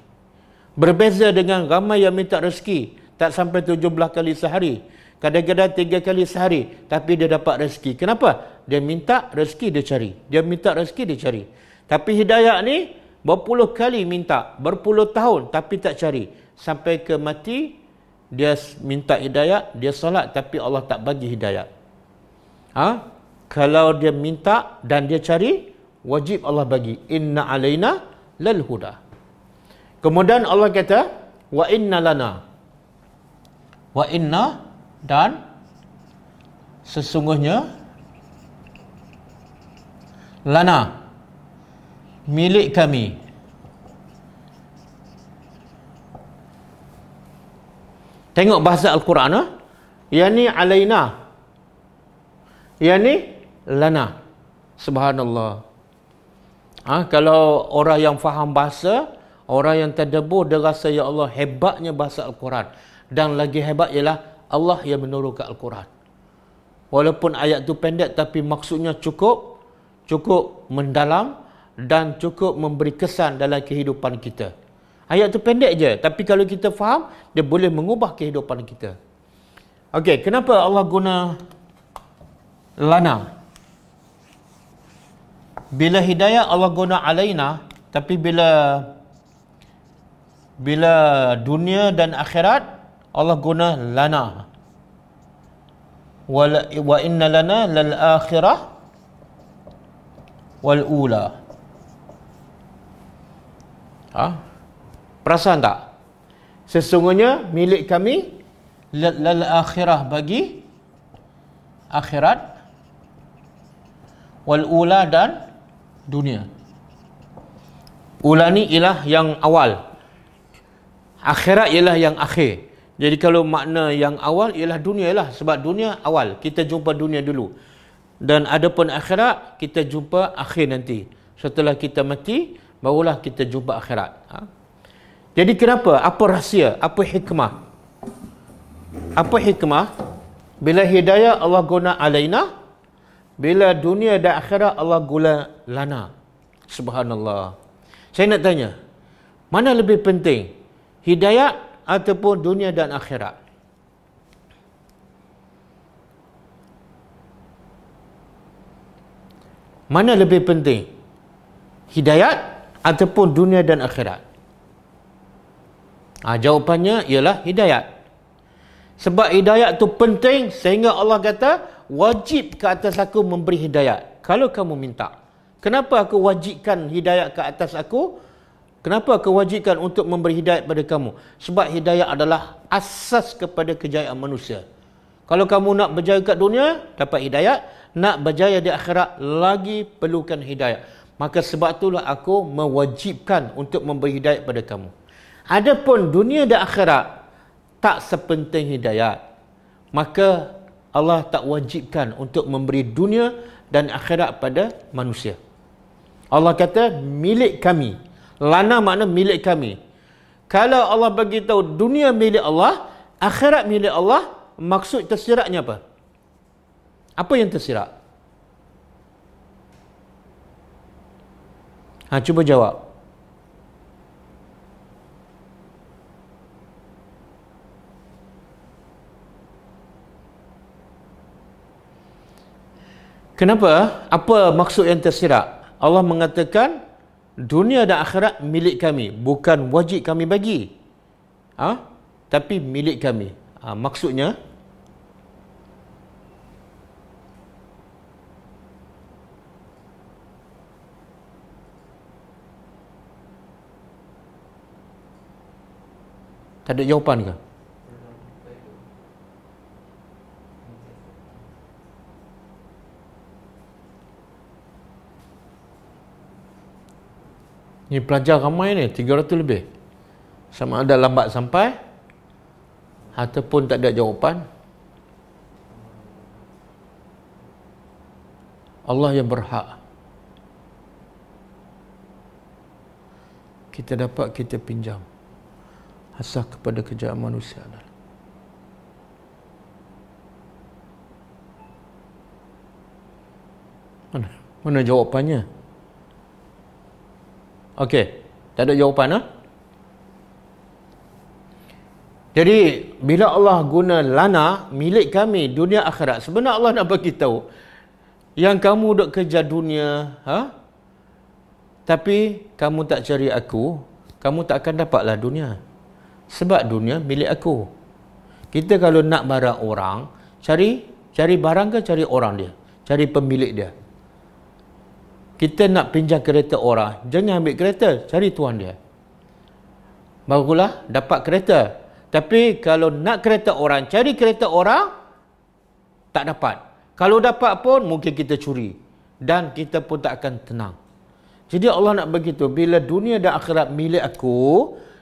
Berbeza dengan ramai yang minta rezeki tak sampai 17 kali sehari. Kadang-kadang tiga kali sehari tapi dia dapat rezeki. Kenapa? Dia minta rezeki dia cari. Dia minta rezeki dia cari. Tapi hidayah ni berpuluh kali minta, berpuluh tahun tapi tak cari. Sampai ke mati dia minta hidayah, dia solat tapi Allah tak bagi hidayah. Ha? Kalau dia minta dan dia cari, wajib Allah bagi. Inna alaina lal huda. Kemudian Allah kata, wa inna lana. Wa inna dan sesungguhnya lana milik kami tengok bahasa al-Quran eh? yani alaina yani lana subhanallah ha? kalau orang yang faham bahasa orang yang terdebur dia rasa ya Allah hebatnya bahasa al-Quran dan lagi hebat ialah Allah yang menurunkan al-Quran walaupun ayat tu pendek tapi maksudnya cukup cukup mendalam dan cukup memberi kesan dalam kehidupan kita. Ayat tu pendek je, tapi kalau kita faham, dia boleh mengubah kehidupan kita. Okey, kenapa Allah guna lana? Bila hidayah Allah guna alaina, tapi bila bila dunia dan akhirat Allah guna lana. Wa inna lana lal akhirah wal ula. Ha? Perasan tak? Sesungguhnya milik kami lal akhirah bagi akhirat wal ula dan dunia. Ula ni ialah yang awal. Akhirat ialah yang akhir. Jadi kalau makna yang awal ialah dunia lah sebab dunia awal. Kita jumpa dunia dulu. Dan ada pun akhirat kita jumpa akhir nanti. Setelah kita mati, barulah kita jumpa akhirat. Ha? Jadi kenapa? Apa rahsia? Apa hikmah? Apa hikmah? Bila hidayah Allah guna alaina, bila dunia dan akhirat Allah guna lana. Subhanallah. Saya nak tanya, mana lebih penting? Hidayah ataupun dunia dan akhirat? Mana lebih penting? hidayah? ataupun dunia dan akhirat? Ha, jawapannya ialah hidayat. Sebab hidayat tu penting sehingga Allah kata wajib ke atas aku memberi hidayat. Kalau kamu minta. Kenapa aku wajibkan hidayat ke atas aku? Kenapa aku wajibkan untuk memberi hidayat pada kamu? Sebab hidayat adalah asas kepada kejayaan manusia. Kalau kamu nak berjaya kat dunia, dapat hidayat. Nak berjaya di akhirat, lagi perlukan hidayat. Maka sebab itulah aku mewajibkan untuk memberi hidayat pada kamu. Adapun dunia dan akhirat tak sepenting hidayat. Maka Allah tak wajibkan untuk memberi dunia dan akhirat pada manusia. Allah kata milik kami. Lana makna milik kami. Kalau Allah bagi tahu dunia milik Allah, akhirat milik Allah, maksud tersiratnya apa? Apa yang tersirat? Ha, cuba jawab. Kenapa? Apa maksud yang tersirat? Allah mengatakan dunia dan akhirat milik kami, bukan wajib kami bagi. Ha? Tapi milik kami. Ha, maksudnya Tak ada jawapan ke? Ni pelajar ramai ni 300 lebih Sama ada lambat sampai Ataupun tak ada jawapan Allah yang berhak Kita dapat kita pinjam asas kepada kejayaan manusia adalah mana, mana jawapannya Okey, tak ada jawapan ha? jadi bila Allah guna lana milik kami dunia akhirat sebenarnya Allah nak bagi tahu yang kamu duk kerja dunia ha? tapi kamu tak cari aku kamu tak akan dapatlah dunia sebab dunia milik aku. Kita kalau nak barang orang, cari cari barang ke cari orang dia? Cari pemilik dia. Kita nak pinjam kereta orang, jangan ambil kereta, cari tuan dia. Barulah dapat kereta. Tapi kalau nak kereta orang, cari kereta orang, tak dapat. Kalau dapat pun, mungkin kita curi. Dan kita pun tak akan tenang. Jadi Allah nak begitu, bila dunia dan akhirat milik aku,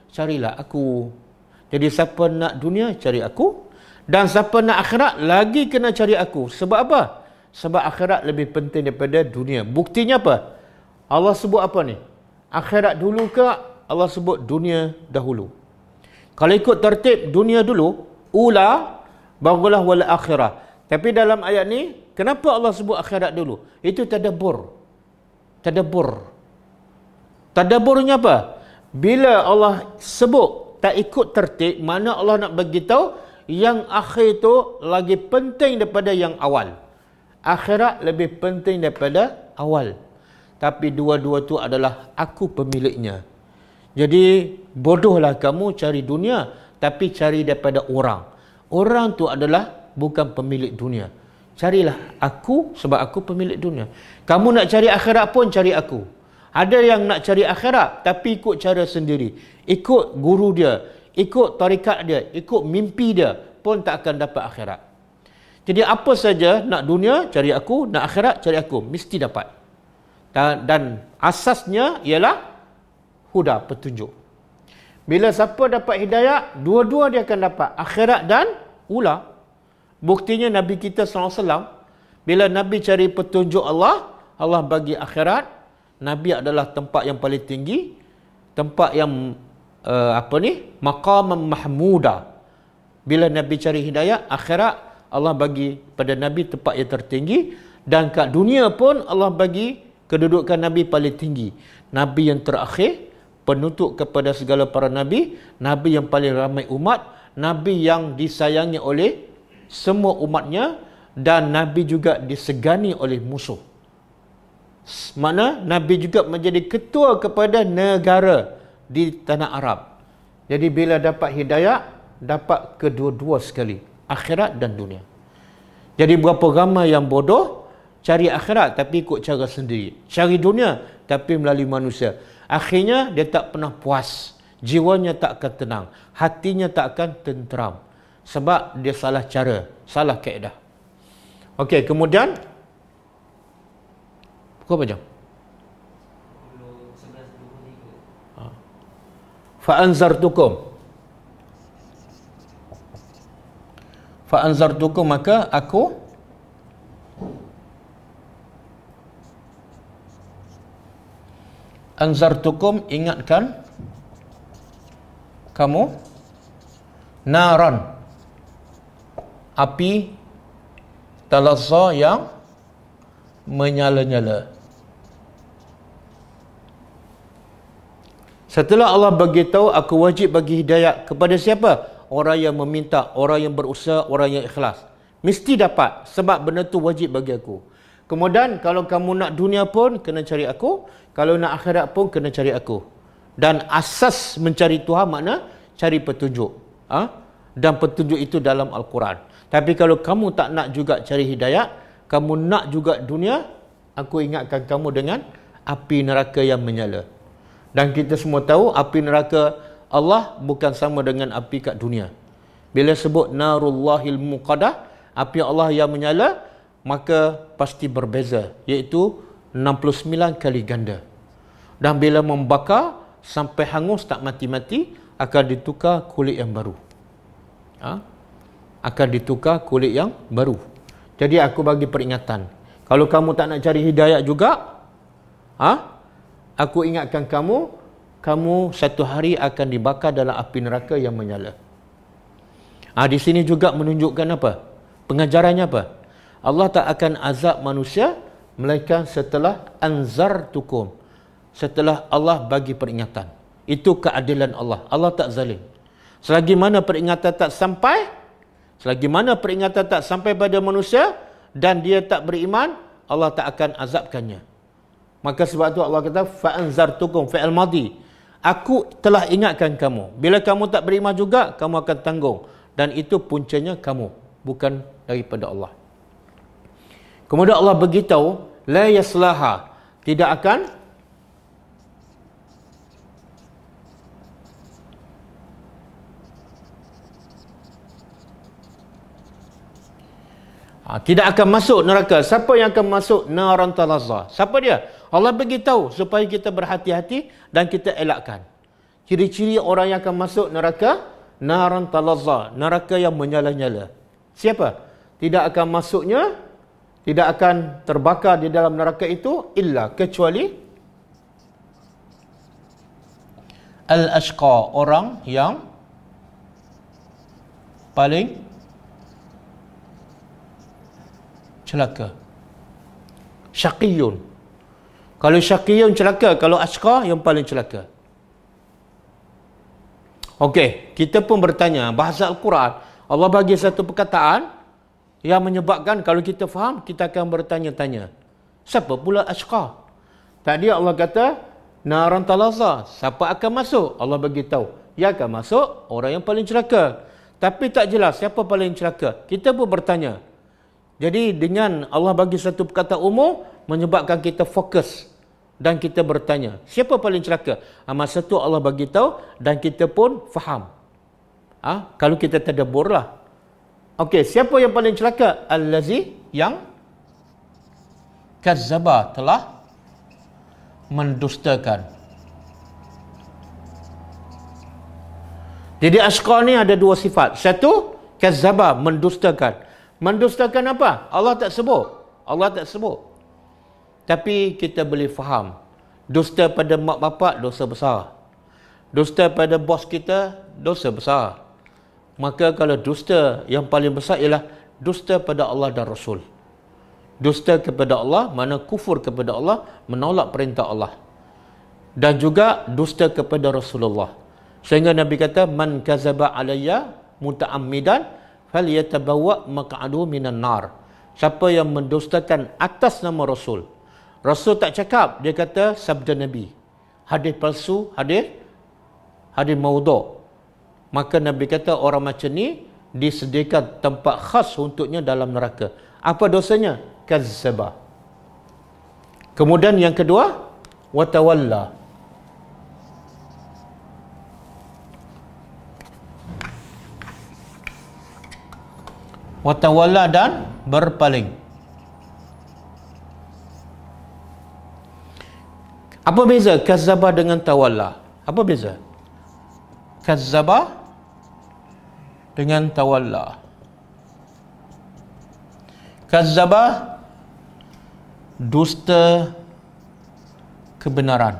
carilah aku. Jadi siapa nak dunia cari aku dan siapa nak akhirat lagi kena cari aku. Sebab apa? Sebab akhirat lebih penting daripada dunia. Buktinya apa? Allah sebut apa ni? Akhirat dulu ke Allah sebut dunia dahulu? Kalau ikut tertib dunia dulu, ula barulah wal akhirah. Tapi dalam ayat ni, kenapa Allah sebut akhirat dulu? Itu tadabbur. Tadabbur. Tadabburnya apa? Bila Allah sebut tak ikut tertib mana Allah nak bagi tahu yang akhir tu lagi penting daripada yang awal akhirat lebih penting daripada awal tapi dua-dua tu adalah aku pemiliknya jadi bodohlah kamu cari dunia tapi cari daripada orang orang tu adalah bukan pemilik dunia carilah aku sebab aku pemilik dunia kamu nak cari akhirat pun cari aku ada yang nak cari akhirat tapi ikut cara sendiri. Ikut guru dia, ikut tarikat dia, ikut mimpi dia pun tak akan dapat akhirat. Jadi apa saja nak dunia cari aku, nak akhirat cari aku, mesti dapat. Dan, dan asasnya ialah huda petunjuk. Bila siapa dapat hidayah, dua-dua dia akan dapat akhirat dan ular. Buktinya Nabi kita SAW, bila Nabi cari petunjuk Allah, Allah bagi akhirat, Nabi adalah tempat yang paling tinggi tempat yang uh, apa ni maqamun mahmuda bila Nabi cari hidayah akhirat Allah bagi pada Nabi tempat yang tertinggi dan kat dunia pun Allah bagi kedudukan Nabi paling tinggi Nabi yang terakhir penutup kepada segala para Nabi Nabi yang paling ramai umat Nabi yang disayangi oleh semua umatnya dan Nabi juga disegani oleh musuh mana Nabi juga menjadi ketua kepada negara di tanah Arab. Jadi bila dapat hidayah, dapat kedua-dua sekali. Akhirat dan dunia. Jadi berapa ramai yang bodoh, cari akhirat tapi ikut cara sendiri. Cari dunia tapi melalui manusia. Akhirnya dia tak pernah puas. Jiwanya tak akan tenang. Hatinya tak akan tenteram. Sebab dia salah cara, salah kaedah. Okey, kemudian Pukul apa jam? Ha. Fa'anzartukum Fa'anzartukum maka aku Anzartukum ingatkan Kamu Naran Api Talazza yang Menyala-nyala Setelah Allah bagi aku wajib bagi hidayah kepada siapa? Orang yang meminta, orang yang berusaha, orang yang ikhlas. Mesti dapat sebab benda tu wajib bagi aku. Kemudian kalau kamu nak dunia pun kena cari aku, kalau nak akhirat pun kena cari aku. Dan asas mencari Tuhan makna cari petunjuk. Ah ha? dan petunjuk itu dalam al-Quran. Tapi kalau kamu tak nak juga cari hidayah, kamu nak juga dunia, aku ingatkan kamu dengan api neraka yang menyala. Dan kita semua tahu api neraka Allah bukan sama dengan api kat dunia. Bila sebut narullahil muqadah, api Allah yang menyala, maka pasti berbeza. Iaitu 69 kali ganda. Dan bila membakar, sampai hangus tak mati-mati, akan ditukar kulit yang baru. Ha? Akan ditukar kulit yang baru. Jadi aku bagi peringatan. Kalau kamu tak nak cari hidayah juga, ha? aku ingatkan kamu kamu satu hari akan dibakar dalam api neraka yang menyala ha, di sini juga menunjukkan apa pengajarannya apa Allah tak akan azab manusia melainkan setelah anzar tukum setelah Allah bagi peringatan itu keadilan Allah Allah tak zalim selagi mana peringatan tak sampai selagi mana peringatan tak sampai pada manusia dan dia tak beriman Allah tak akan azabkannya Maka sebab tu Allah kata fa'anzartukum fi'al madi. Aku telah ingatkan kamu. Bila kamu tak beriman juga, kamu akan tanggung. Dan itu puncanya kamu. Bukan daripada Allah. Kemudian Allah beritahu, La yaslaha. Tidak akan ha, Tidak akan masuk neraka. Siapa yang akan masuk? Narantalazah. Siapa dia? Allah bagi tahu supaya kita berhati-hati dan kita elakkan. Ciri-ciri orang yang akan masuk neraka, naran talazza, neraka yang menyala-nyala. Siapa? Tidak akan masuknya, tidak akan terbakar di dalam neraka itu, illa kecuali Al-Ashqa, orang yang paling celaka. Syakiyun, kalau yang celaka, kalau Ashqa yang paling celaka. Okey, kita pun bertanya, bahasa Al-Quran, Allah bagi satu perkataan yang menyebabkan kalau kita faham, kita akan bertanya-tanya. Siapa pula Ashqa? Tadi Allah kata, Naran talaza. Siapa akan masuk? Allah bagi tahu. Yang akan masuk, orang yang paling celaka. Tapi tak jelas siapa paling celaka. Kita pun bertanya. Jadi dengan Allah bagi satu perkataan umum, menyebabkan kita fokus dan kita bertanya, siapa paling celaka? Ha, masa tu Allah bagi tahu dan kita pun faham. Ah, ha, kalau kita terdeburlah. Okey, siapa yang paling celaka? Allazi yang kazzaba telah mendustakan. Jadi asqa ni ada dua sifat. Satu, kazzaba mendustakan. Mendustakan apa? Allah tak sebut. Allah tak sebut. Tapi kita boleh faham Dosa pada mak bapak dosa besar Dosa pada bos kita dosa besar Maka kalau dusta yang paling besar ialah dusta pada Allah dan Rasul. Dusta kepada Allah, mana kufur kepada Allah, menolak perintah Allah. Dan juga dusta kepada Rasulullah. Sehingga Nabi kata, Man kazaba alaya muta'amidan fal yata yatabawa maka'adu minan nar. Siapa yang mendustakan atas nama Rasul. Rasul tak cakap, dia kata sabda Nabi. Hadis palsu, hadis hadis maudhu'. Maka Nabi kata orang macam ni disediakan tempat khas untuknya dalam neraka. Apa dosanya? Kazzaba. Kemudian yang kedua, watawalla. Watawalla dan berpaling. Apa beza kazabah dengan tawalla? Apa beza? Kazabah dengan tawalla. Kazabah dusta kebenaran.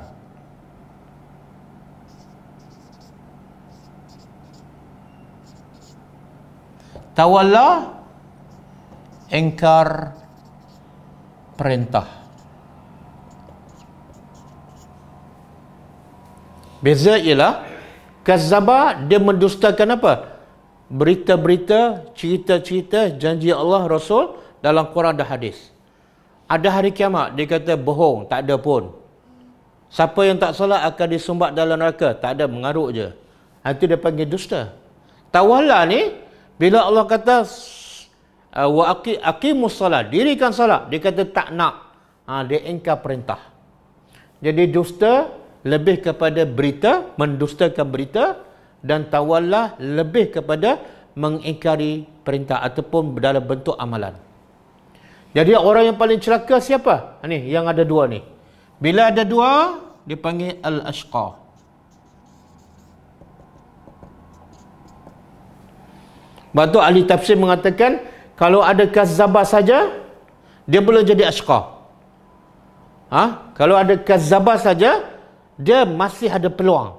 Tawalla engkar perintah. Beza ialah kazzaba dia mendustakan apa? Berita-berita, cerita-cerita janji Allah Rasul dalam Quran dan hadis. Ada hari kiamat dia kata bohong, tak ada pun. Siapa yang tak salah akan disumbat dalam neraka, tak ada mengaruk je. Nanti dia panggil dusta. Tawalla ni bila Allah kata ah, wa aqimus solat, dirikan solat, dia kata tak nak. Ha, dia ingkar perintah. Jadi dusta lebih kepada berita, mendustakan berita dan tawallah lebih kepada mengingkari perintah ataupun dalam bentuk amalan. Jadi orang yang paling celaka siapa? Ah, ni yang ada dua ni. Bila ada dua dipanggil al-ashqa. Batu ahli tafsir mengatakan kalau ada kazzabah saja dia boleh jadi ashqa. Ha? Ah, kalau ada kazzabah saja dia masih ada peluang.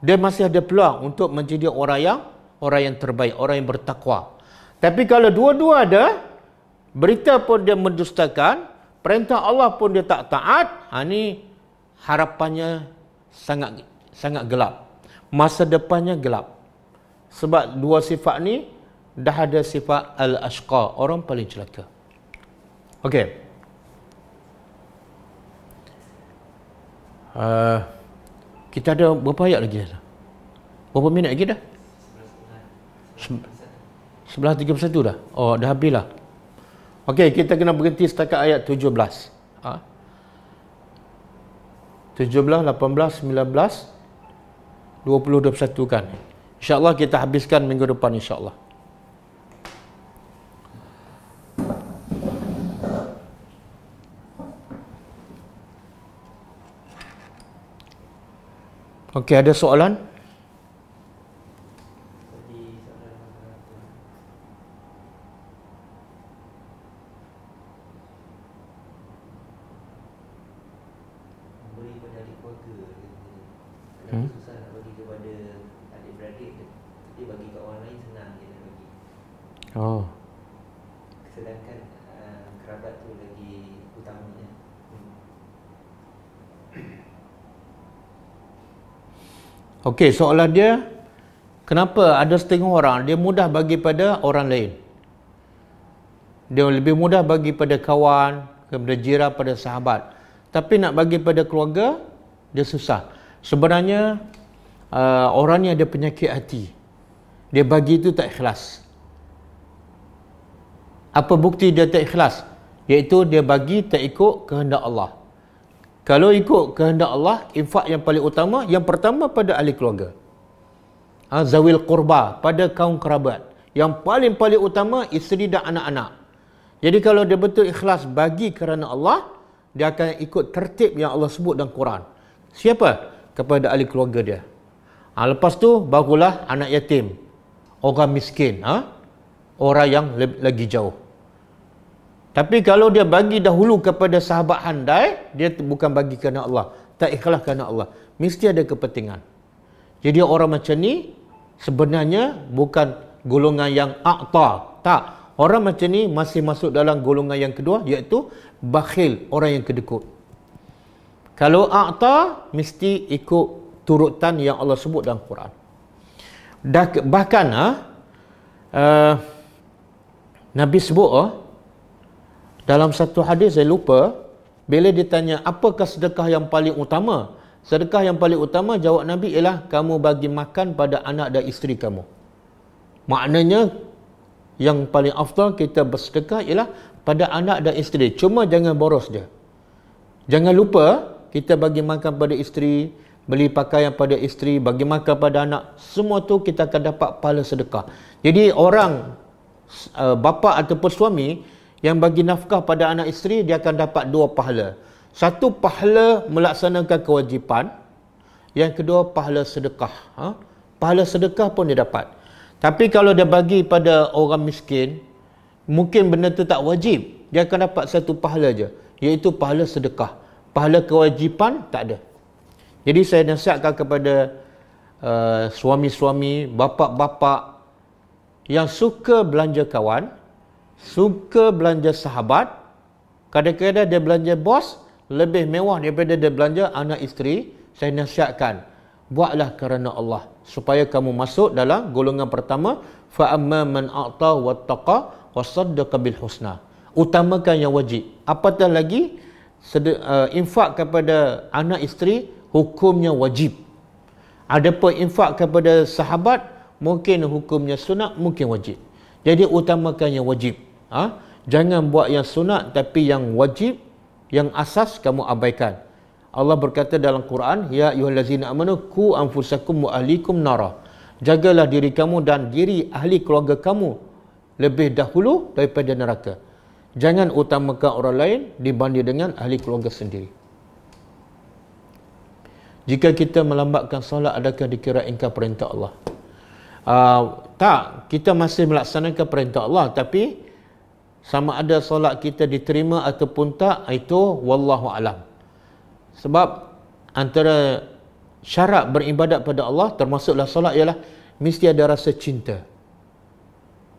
Dia masih ada peluang untuk menjadi orang yang orang yang terbaik, orang yang bertakwa. Tapi kalau dua-dua ada, berita pun dia mendustakan, perintah Allah pun dia tak taat, ha, ini harapannya sangat sangat gelap. Masa depannya gelap. Sebab dua sifat ni dah ada sifat al-ashqa, orang paling celaka. Okey. uh, kita ada berapa ayat lagi berapa minit lagi dah 11.31 dah oh dah habis lah ok kita kena berhenti setakat ayat 17 ha? 17, 18, 19, 20, 21 kan. InsyaAllah kita habiskan minggu depan insyaAllah. Okey, ada soalan? Okey, soalan dia kenapa ada setengah orang dia mudah bagi pada orang lain? Dia lebih mudah bagi pada kawan, kepada jiran, pada sahabat. Tapi nak bagi pada keluarga dia susah. Sebenarnya uh, orang yang ada penyakit hati. Dia bagi itu tak ikhlas. Apa bukti dia tak ikhlas? Iaitu dia bagi tak ikut kehendak Allah. Kalau ikut kehendak Allah, infak yang paling utama, yang pertama pada ahli keluarga. Ha, zawil qurba, pada kaum kerabat. Yang paling-paling utama, isteri dan anak-anak. Jadi kalau dia betul ikhlas bagi kerana Allah, dia akan ikut tertib yang Allah sebut dalam Quran. Siapa? Kepada ahli keluarga dia. Ha, lepas tu, barulah anak yatim. Orang miskin. Ha? Orang yang lebih lagi jauh. Tapi kalau dia bagi dahulu kepada sahabat handai, dia bukan bagi kerana Allah. Tak ikhlas kerana Allah. Mesti ada kepentingan. Jadi orang macam ni, sebenarnya bukan golongan yang akta. Tak. Orang macam ni masih masuk dalam golongan yang kedua, iaitu bakhil, orang yang kedekut. Kalau akta, mesti ikut turutan yang Allah sebut dalam Quran. Dah, bahkan, ha, uh, Nabi sebut, ha, dalam satu hadis saya lupa bila ditanya apakah sedekah yang paling utama? Sedekah yang paling utama jawab Nabi ialah kamu bagi makan pada anak dan isteri kamu. Maknanya yang paling afdal kita bersedekah ialah pada anak dan isteri. Cuma jangan boros dia, Jangan lupa kita bagi makan pada isteri, beli pakaian pada isteri, bagi makan pada anak. Semua tu kita akan dapat pahala sedekah. Jadi orang, eh, bapa ataupun suami, yang bagi nafkah pada anak isteri dia akan dapat dua pahala satu pahala melaksanakan kewajipan yang kedua pahala sedekah ha? pahala sedekah pun dia dapat tapi kalau dia bagi pada orang miskin mungkin benda tu tak wajib dia akan dapat satu pahala je iaitu pahala sedekah pahala kewajipan tak ada jadi saya nasihatkan kepada uh, suami-suami, bapa-bapa yang suka belanja kawan, suka belanja sahabat kadang-kadang dia belanja bos lebih mewah daripada dia belanja anak isteri saya nasihatkan buatlah kerana Allah supaya kamu masuk dalam golongan pertama fa amma man a'ta wattaqa wasaddaq bil husna utamakan yang wajib apatah lagi uh, infak kepada anak isteri hukumnya wajib adapun infak kepada sahabat mungkin hukumnya sunat mungkin wajib jadi utamakan yang wajib ha? jangan buat yang sunat tapi yang wajib yang asas kamu abaikan Allah berkata dalam Quran ya ayyuhallazina amanu qu anfusakum wa ahlikum nara jagalah diri kamu dan diri ahli keluarga kamu lebih dahulu daripada neraka jangan utamakan orang lain dibanding dengan ahli keluarga sendiri jika kita melambatkan solat adakah dikira ingkar perintah Allah uh, tak kita masih melaksanakan perintah Allah tapi sama ada solat kita diterima ataupun tak itu wallahu alam sebab antara syarat beribadat pada Allah termasuklah solat ialah mesti ada rasa cinta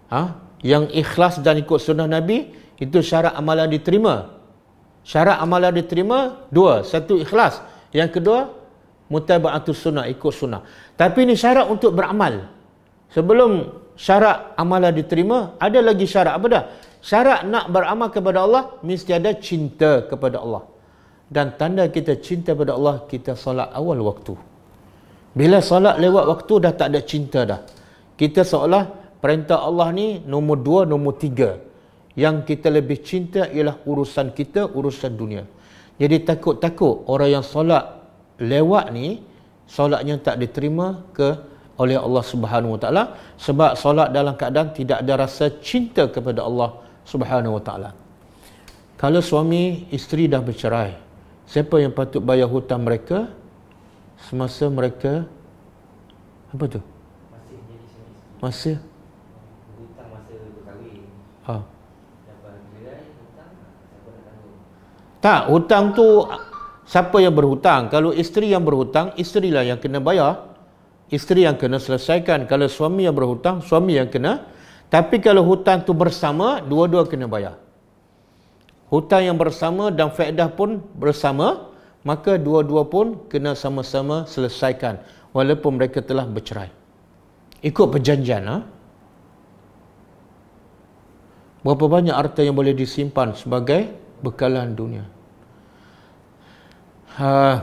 ha? yang ikhlas dan ikut sunnah Nabi itu syarat amalan diterima syarat amalan diterima dua satu ikhlas yang kedua mutabaatus sunnah ikut sunnah tapi ini syarat untuk beramal sebelum syarat amalan diterima ada lagi syarat apa dah Syarat nak beramal kepada Allah mesti ada cinta kepada Allah. Dan tanda kita cinta kepada Allah kita solat awal waktu. Bila solat lewat waktu dah tak ada cinta dah. Kita seolah perintah Allah ni nombor dua, nombor tiga. Yang kita lebih cinta ialah urusan kita, urusan dunia. Jadi takut-takut orang yang solat lewat ni solatnya tak diterima ke oleh Allah Subhanahu Wa Taala sebab solat dalam keadaan tidak ada rasa cinta kepada Allah Subhanahu Wa Taala. Kalau suami isteri dah bercerai, siapa yang patut bayar hutang mereka semasa mereka apa tu? Masih hutang masa berkahwin. Ha. Tak, hutang tu siapa yang berhutang? Kalau isteri yang berhutang, isterilah yang kena bayar. Isteri yang kena selesaikan. Kalau suami yang berhutang, suami yang kena tapi kalau hutang tu bersama, dua-dua kena bayar. Hutang yang bersama dan faedah pun bersama, maka dua-dua pun kena sama-sama selesaikan walaupun mereka telah bercerai. Ikut perjanjian. Ha? Berapa banyak harta yang boleh disimpan sebagai bekalan dunia? Ha,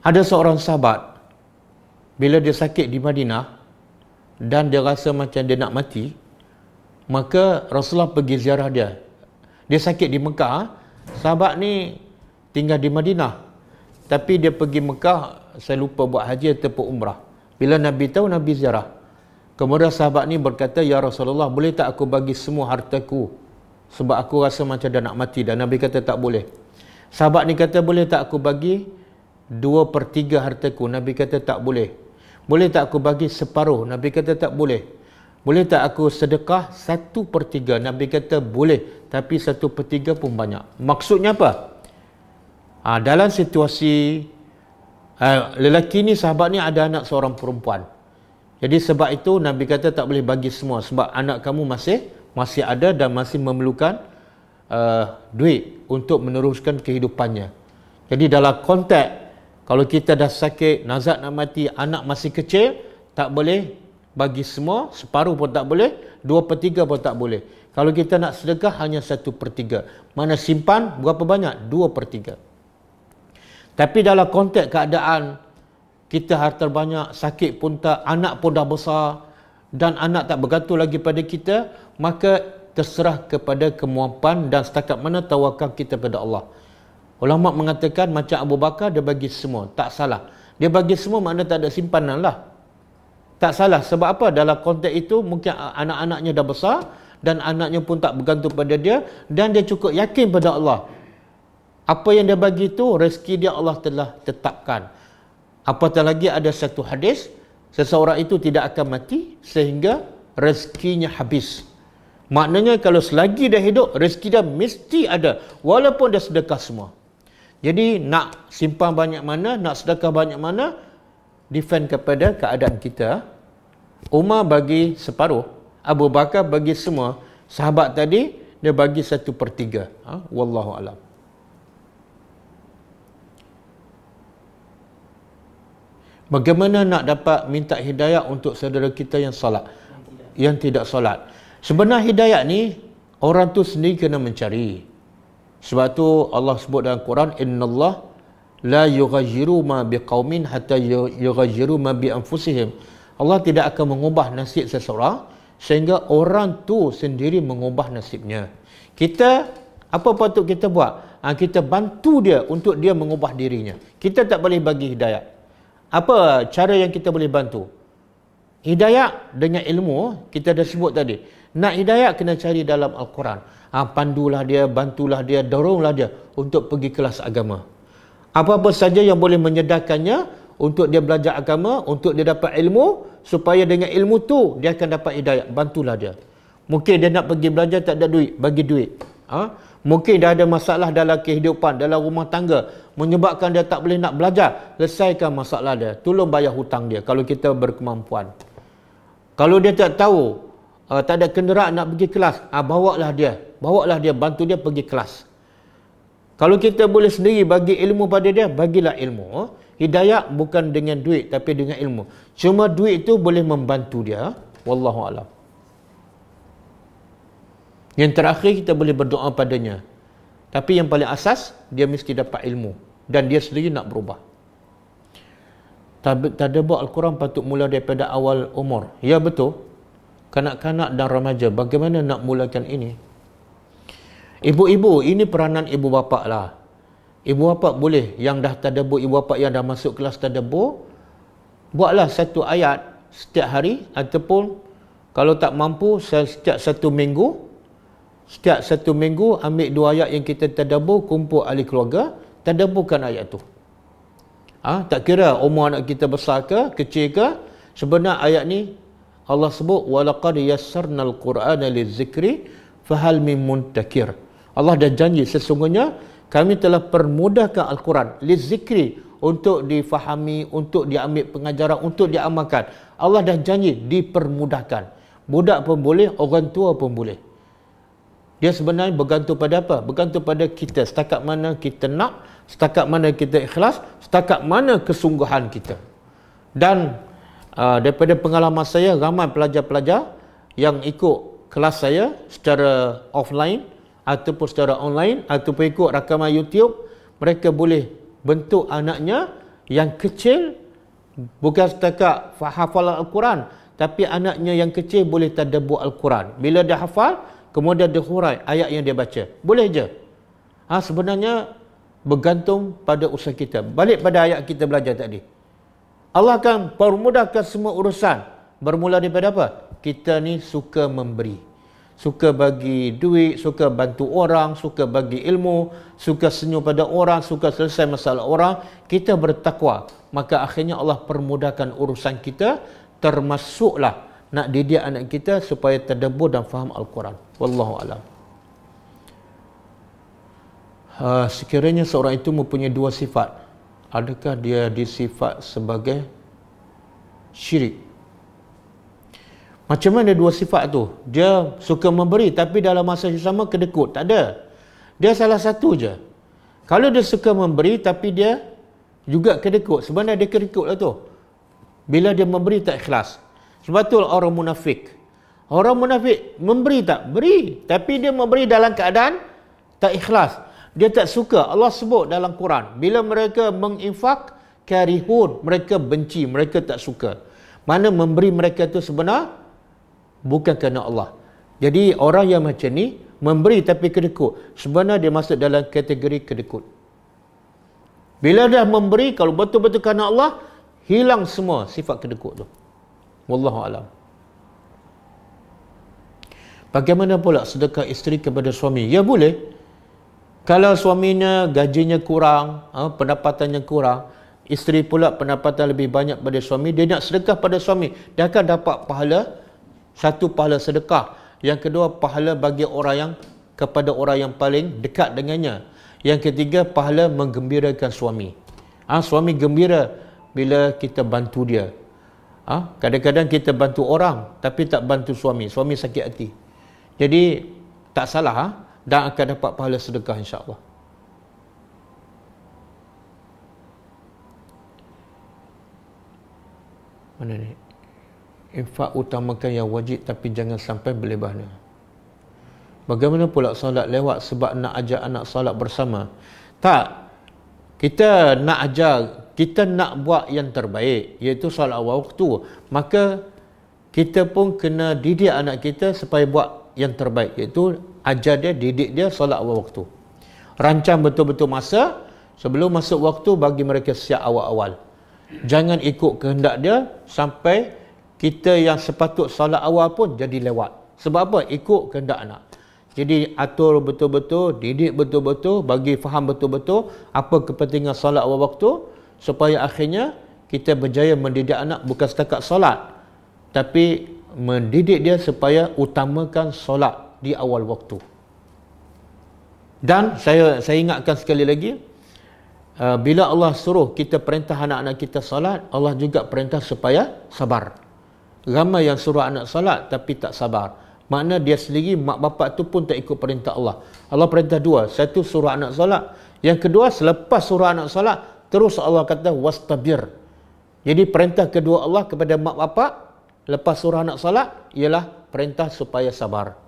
ada seorang sahabat bila dia sakit di Madinah dan dia rasa macam dia nak mati maka Rasulullah pergi ziarah dia dia sakit di Mekah ah. sahabat ni tinggal di Madinah tapi dia pergi Mekah saya lupa buat haji ataupun umrah bila Nabi tahu Nabi ziarah kemudian sahabat ni berkata Ya Rasulullah boleh tak aku bagi semua hartaku sebab aku rasa macam dia nak mati dan Nabi kata tak boleh sahabat ni kata boleh tak aku bagi dua per tiga hartaku Nabi kata tak boleh boleh tak aku bagi separuh? Nabi kata tak boleh. Boleh tak aku sedekah satu per tiga? Nabi kata boleh. Tapi satu per tiga pun banyak. Maksudnya apa? Ha, dalam situasi ha, lelaki ni, sahabat ni ada anak seorang perempuan. Jadi sebab itu Nabi kata tak boleh bagi semua. Sebab anak kamu masih masih ada dan masih memerlukan uh, duit untuk meneruskan kehidupannya. Jadi dalam konteks kalau kita dah sakit, nazat nak mati, anak masih kecil, tak boleh bagi semua, separuh pun tak boleh, dua per tiga pun tak boleh. Kalau kita nak sedekah, hanya satu per tiga. Mana simpan, berapa banyak? Dua per tiga. Tapi dalam konteks keadaan, kita harta banyak, sakit pun tak, anak pun dah besar, dan anak tak bergantung lagi pada kita, maka terserah kepada kemampuan dan setakat mana tawakal kita pada Allah. Ulama mengatakan macam Abu Bakar dia bagi semua. Tak salah. Dia bagi semua makna tak ada simpanan lah. Tak salah. Sebab apa? Dalam konteks itu mungkin anak-anaknya dah besar dan anaknya pun tak bergantung pada dia dan dia cukup yakin pada Allah. Apa yang dia bagi itu rezeki dia Allah telah tetapkan. Apatah lagi ada satu hadis seseorang itu tidak akan mati sehingga rezekinya habis. Maknanya kalau selagi dia hidup, rezeki dia mesti ada. Walaupun dia sedekah semua. Jadi nak simpan banyak mana, nak sedekah banyak mana, defend kepada keadaan kita. Umar bagi separuh. Abu Bakar bagi semua. Sahabat tadi, dia bagi satu per tiga. Ha? Wallahu alam. Bagaimana nak dapat minta hidayah untuk saudara kita yang salat, Yang tidak, yang tidak solat. Sebenarnya hidayah ni, orang tu sendiri kena mencari. Sebab tu Allah sebut dalam Quran innallah la yughayyiru ma biqaumin hatta yughayyiru ma bi anfusihim. Allah tidak akan mengubah nasib seseorang sehingga orang tu sendiri mengubah nasibnya. Kita apa patut kita buat? Ha, kita bantu dia untuk dia mengubah dirinya. Kita tak boleh bagi hidayah. Apa cara yang kita boleh bantu? Hidayah dengan ilmu kita dah sebut tadi. Nak hidayah kena cari dalam Al-Quran. Ha, pandulah dia, bantulah dia, doronglah dia untuk pergi kelas agama. Apa-apa saja yang boleh menyedarkannya untuk dia belajar agama, untuk dia dapat ilmu, supaya dengan ilmu tu dia akan dapat hidayah. Bantulah dia. Mungkin dia nak pergi belajar tak ada duit, bagi duit. Ha? Mungkin dah ada masalah dalam kehidupan, dalam rumah tangga, menyebabkan dia tak boleh nak belajar, selesaikan masalah dia. Tolong bayar hutang dia kalau kita berkemampuan. Kalau dia tak tahu, uh, tak ada kenderaan nak pergi kelas, uh, ah, bawa lah dia. Bawa lah dia, bantu dia pergi kelas. Kalau kita boleh sendiri bagi ilmu pada dia, bagilah ilmu. Hidayah bukan dengan duit, tapi dengan ilmu. Cuma duit itu boleh membantu dia. Wallahu a'lam. Yang terakhir, kita boleh berdoa padanya. Tapi yang paling asas, dia mesti dapat ilmu. Dan dia sendiri nak berubah. Tadabur Al-Quran patut mula daripada awal umur. Ya betul kanak-kanak dan remaja bagaimana nak mulakan ini ibu-ibu ini peranan ibu bapa lah ibu bapa boleh yang dah tadabbur ibu bapa yang dah masuk kelas tadabbur buatlah satu ayat setiap hari ataupun kalau tak mampu setiap satu minggu setiap satu minggu ambil dua ayat yang kita tadabbur kumpul ahli keluarga tadabburkan ayat tu ha? tak kira umur anak kita besar ke kecil ke sebenarnya ayat ni Allah sebut walaqad al qur'ana lizikri fahal min muntakir. Allah dah janji sesungguhnya kami telah permudahkan al-Quran lizikri untuk difahami, untuk diambil pengajaran, untuk diamalkan. Allah dah janji dipermudahkan. Budak pun boleh, orang tua pun boleh. Dia sebenarnya bergantung pada apa? Bergantung pada kita. Setakat mana kita nak, setakat mana kita ikhlas, setakat mana kesungguhan kita. Dan uh, daripada pengalaman saya ramai pelajar-pelajar yang ikut kelas saya secara offline ataupun secara online ataupun ikut rakaman YouTube mereka boleh bentuk anaknya yang kecil bukan setakat hafal Al-Quran tapi anaknya yang kecil boleh tadabbur Al-Quran bila dia hafal kemudian dia hurai ayat yang dia baca boleh je ha, sebenarnya bergantung pada usaha kita balik pada ayat kita belajar tadi Allah akan permudahkan semua urusan bermula daripada apa? Kita ni suka memberi. Suka bagi duit, suka bantu orang, suka bagi ilmu, suka senyum pada orang, suka selesai masalah orang. Kita bertakwa. Maka akhirnya Allah permudahkan urusan kita termasuklah nak didiak anak kita supaya terdebur dan faham Al-Quran. Wallahu alam. Ha, sekiranya seorang itu mempunyai dua sifat adakah dia disifat sebagai syirik macam mana dua sifat tu dia suka memberi tapi dalam masa yang sama kedekut tak ada dia salah satu je kalau dia suka memberi tapi dia juga kedekut sebenarnya dia kedekut lah tu bila dia memberi tak ikhlas sebab tu orang munafik orang munafik memberi tak? beri tapi dia memberi dalam keadaan tak ikhlas dia tak suka Allah sebut dalam Quran bila mereka menginfak karihun mereka benci mereka tak suka mana memberi mereka tu sebenar bukan kerana Allah jadi orang yang macam ni memberi tapi kedekut sebenarnya dia masuk dalam kategori kedekut bila dah memberi kalau betul-betul kerana Allah hilang semua sifat kedekut tu wallahu alam bagaimana pula sedekah isteri kepada suami ya boleh kalau suaminya gajinya kurang, ha, pendapatannya kurang, isteri pula pendapatan lebih banyak pada suami, dia nak sedekah pada suami. Dia akan dapat pahala, satu pahala sedekah. Yang kedua, pahala bagi orang yang, kepada orang yang paling dekat dengannya. Yang ketiga, pahala menggembirakan suami. Ha, suami gembira bila kita bantu dia. Ha? Kadang-kadang kita bantu orang, tapi tak bantu suami. Suami sakit hati. Jadi, tak salah. Ha? dan akan dapat pahala sedekah insya-Allah. Mana ni? Infak utamakan yang wajib tapi jangan sampai berlebihan. Bagaimana pula solat lewat sebab nak ajak anak solat bersama? Tak. Kita nak ajar, kita nak buat yang terbaik iaitu solat awal waktu. Maka kita pun kena didik anak kita supaya buat yang terbaik iaitu ajar dia, didik dia solat awal waktu. Rancang betul-betul masa sebelum masuk waktu bagi mereka siap awal-awal. Jangan ikut kehendak dia sampai kita yang sepatut solat awal pun jadi lewat. Sebab apa? Ikut kehendak anak. Jadi atur betul-betul, didik betul-betul, bagi faham betul-betul apa kepentingan solat awal waktu supaya akhirnya kita berjaya mendidik anak bukan setakat solat tapi mendidik dia supaya utamakan solat di awal waktu. Dan saya saya ingatkan sekali lagi uh, bila Allah suruh kita perintah anak-anak kita salat, Allah juga perintah supaya sabar. Ramai yang suruh anak salat tapi tak sabar. Makna dia sendiri mak bapak tu pun tak ikut perintah Allah. Allah perintah dua, satu suruh anak salat, yang kedua selepas suruh anak salat terus Allah kata wastabir. Jadi perintah kedua Allah kepada mak bapak lepas suruh anak salat ialah perintah supaya sabar.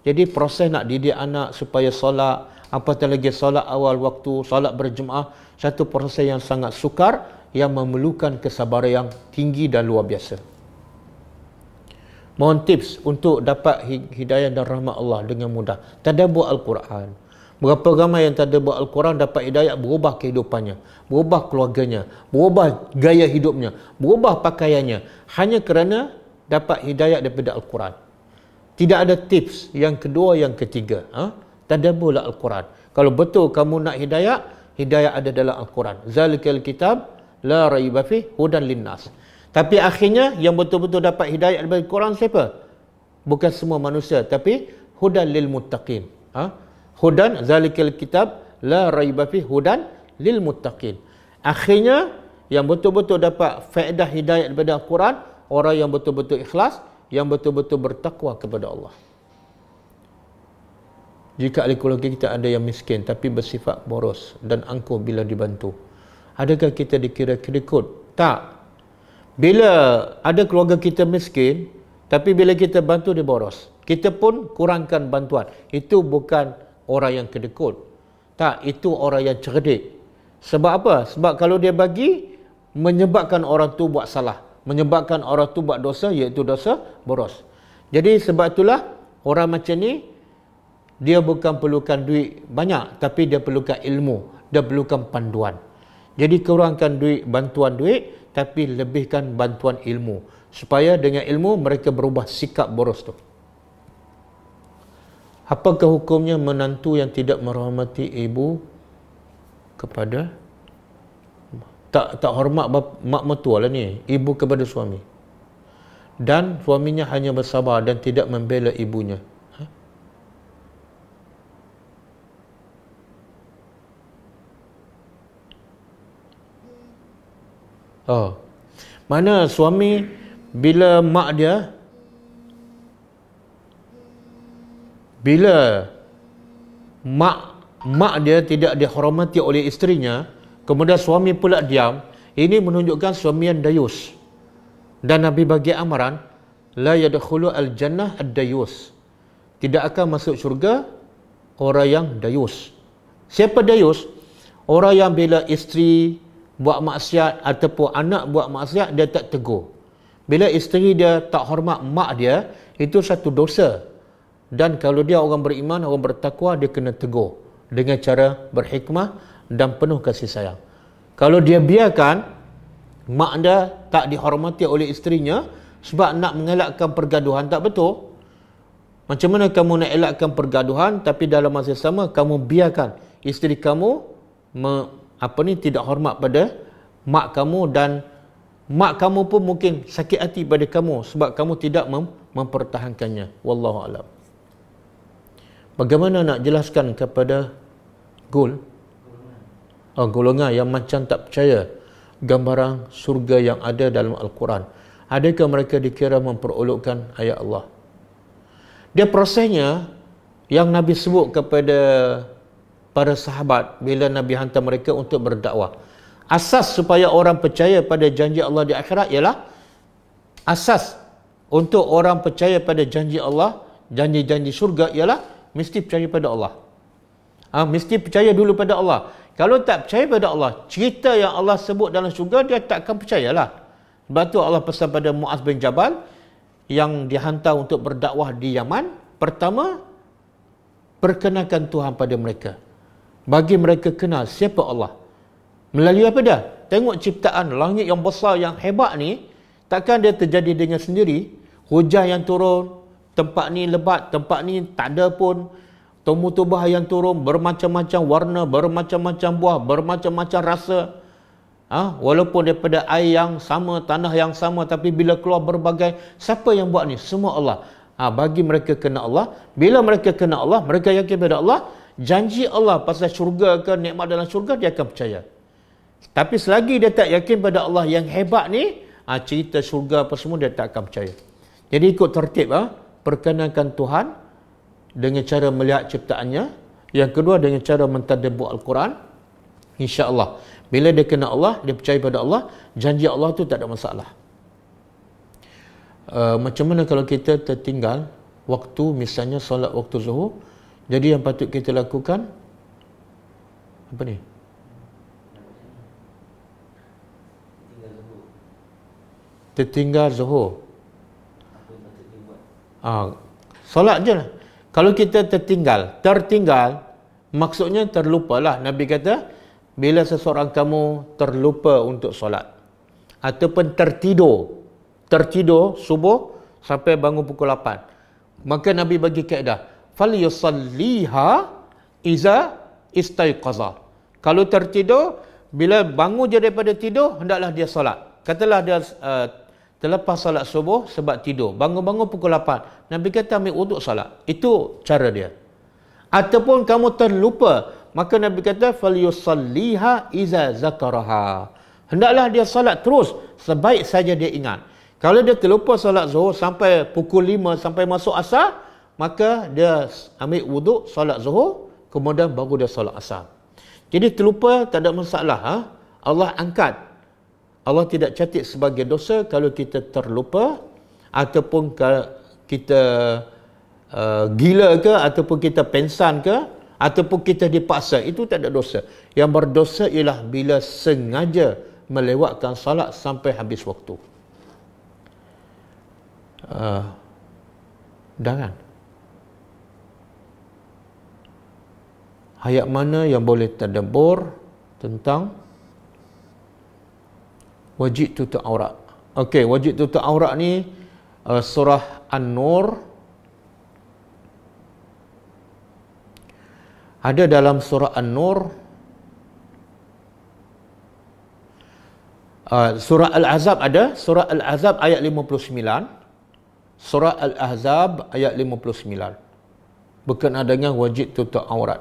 Jadi proses nak didik anak supaya solat, apatah lagi solat awal waktu, solat berjemaah, satu proses yang sangat sukar yang memerlukan kesabaran yang tinggi dan luar biasa. Mohon tips untuk dapat hidayah dan rahmat Allah dengan mudah. Tadabur Al-Quran. Berapa ramai yang tadabur Al-Quran dapat hidayah berubah kehidupannya, berubah keluarganya, berubah gaya hidupnya, berubah pakaiannya hanya kerana dapat hidayah daripada Al-Quran. Tidak ada tips yang kedua, yang ketiga. Ha? Tadabulah Al-Quran. Kalau betul kamu nak hidayah, hidayah ada dalam Al-Quran. Zalikil kitab, la raibafi, hudan linnas. Tapi akhirnya, yang betul-betul dapat hidayah daripada Al-Quran siapa? Bukan semua manusia, tapi hudan lil muttaqin. Ha? Hudan, zalikil kitab, la raibafi, hudan lil muttaqin. Akhirnya, yang betul-betul dapat faedah hidayah daripada Al-Quran, orang yang betul-betul ikhlas, yang betul-betul bertakwa kepada Allah. Jika ahli keluarga kita ada yang miskin tapi bersifat boros dan angkuh bila dibantu, adakah kita dikira kerikut? Tak. Bila ada keluarga kita miskin, tapi bila kita bantu dia boros. Kita pun kurangkan bantuan. Itu bukan orang yang kedekut. Tak, itu orang yang cerdik. Sebab apa? Sebab kalau dia bagi, menyebabkan orang tu buat salah menyebabkan orang tu buat dosa iaitu dosa boros. Jadi sebab itulah orang macam ni dia bukan perlukan duit banyak tapi dia perlukan ilmu, dia perlukan panduan. Jadi kurangkan duit bantuan duit tapi lebihkan bantuan ilmu supaya dengan ilmu mereka berubah sikap boros tu. Apakah hukumnya menantu yang tidak merahmati ibu kepada tak tak hormat bap, mak mertua lah ni ibu kepada suami dan suaminya hanya bersabar dan tidak membela ibunya ha? oh mana suami bila mak dia bila mak mak dia tidak dihormati oleh isterinya Kemudian suami pula diam. Ini menunjukkan suami yang dayus. Dan Nabi bagi amaran, la yadkhulu al-jannah ad-dayus. Tidak akan masuk syurga orang yang dayus. Siapa dayus? Orang yang bila isteri buat maksiat ataupun anak buat maksiat dia tak tegur. Bila isteri dia tak hormat mak dia, itu satu dosa. Dan kalau dia orang beriman, orang bertakwa, dia kena tegur dengan cara berhikmah dan penuh kasih sayang. Kalau dia biarkan, mak dia tak dihormati oleh isterinya sebab nak mengelakkan pergaduhan tak betul. Macam mana kamu nak elakkan pergaduhan tapi dalam masa sama kamu biarkan isteri kamu me, apa ni tidak hormat pada mak kamu dan mak kamu pun mungkin sakit hati pada kamu sebab kamu tidak mem, mempertahankannya. Wallahu alam. Bagaimana nak jelaskan kepada Gul uh, golongan yang macam tak percaya gambaran surga yang ada dalam Al-Quran. Adakah mereka dikira memperolokkan ayat Allah? Dia prosesnya yang Nabi sebut kepada para sahabat bila Nabi hantar mereka untuk berdakwah. Asas supaya orang percaya pada janji Allah di akhirat ialah asas untuk orang percaya pada janji Allah, janji-janji surga ialah mesti percaya pada Allah. Ha, mesti percaya dulu pada Allah. Kalau tak percaya pada Allah, cerita yang Allah sebut dalam syurga, dia takkan percayalah. Sebab tu Allah pesan pada Mu'az bin Jabal yang dihantar untuk berdakwah di Yaman. Pertama, perkenalkan Tuhan pada mereka. Bagi mereka kenal siapa Allah. Melalui apa dah Tengok ciptaan langit yang besar, yang hebat ni. Takkan dia terjadi dengan sendiri. Hujan yang turun, tempat ni lebat, tempat ni tak ada pun. Temu-tubah yang turun bermacam-macam warna, bermacam-macam buah, bermacam-macam rasa. Ha? Walaupun daripada air yang sama, tanah yang sama tapi bila keluar berbagai, siapa yang buat ni? Semua Allah. Ha, bagi mereka kena Allah. Bila mereka kena Allah, mereka yakin kepada Allah. Janji Allah pasal syurga ke nikmat dalam syurga, dia akan percaya. Tapi selagi dia tak yakin pada Allah yang hebat ni, ha, cerita syurga apa semua, dia tak akan percaya. Jadi ikut tertib. Ha? Perkenankan Tuhan dengan cara melihat ciptaannya yang kedua dengan cara mentadabbur al-Quran insya-Allah bila dia kenal Allah dia percaya pada Allah janji Allah tu tak ada masalah uh, macam mana kalau kita tertinggal waktu misalnya solat waktu zuhur jadi yang patut kita lakukan apa ni tertinggal zuhur apa yang patut dibuat ah uh, solat je lah kalau kita tertinggal, tertinggal maksudnya terlupa lah. Nabi kata, bila seseorang kamu terlupa untuk solat ataupun tertidur, tertidur subuh sampai bangun pukul 8. Maka Nabi bagi kaedah, fal yusalliha iza istayqaza. Kalau tertidur, bila bangun je daripada tidur, hendaklah dia solat. Katalah dia uh, terlepas salat subuh sebab tidur. Bangun-bangun pukul 8. Nabi kata ambil wuduk salat Itu cara dia. Ataupun kamu terlupa, maka Nabi kata falyusalliha iza zakaraha. Hendaklah dia salat terus sebaik saja dia ingat. Kalau dia terlupa salat zuhur sampai pukul 5 sampai masuk asar, maka dia ambil wuduk salat zuhur kemudian baru dia salat asar. Jadi terlupa tak ada masalah. Ha? Allah angkat Allah tidak catat sebagai dosa kalau kita terlupa ataupun kita uh, gila ke ataupun kita pensan ke ataupun kita dipaksa itu tak ada dosa. Yang berdosa ialah bila sengaja melewatkan salat sampai habis waktu. Uh, jangan. Hayat mana yang boleh terdebur tentang wajib tutup aurat. Okey, wajib tutup aurat ni uh, surah An-Nur ada dalam surah An-Nur uh, surah al ahzab ada surah al ahzab ayat 59 surah al ahzab ayat 59 berkenaan dengan wajib tutup aurat.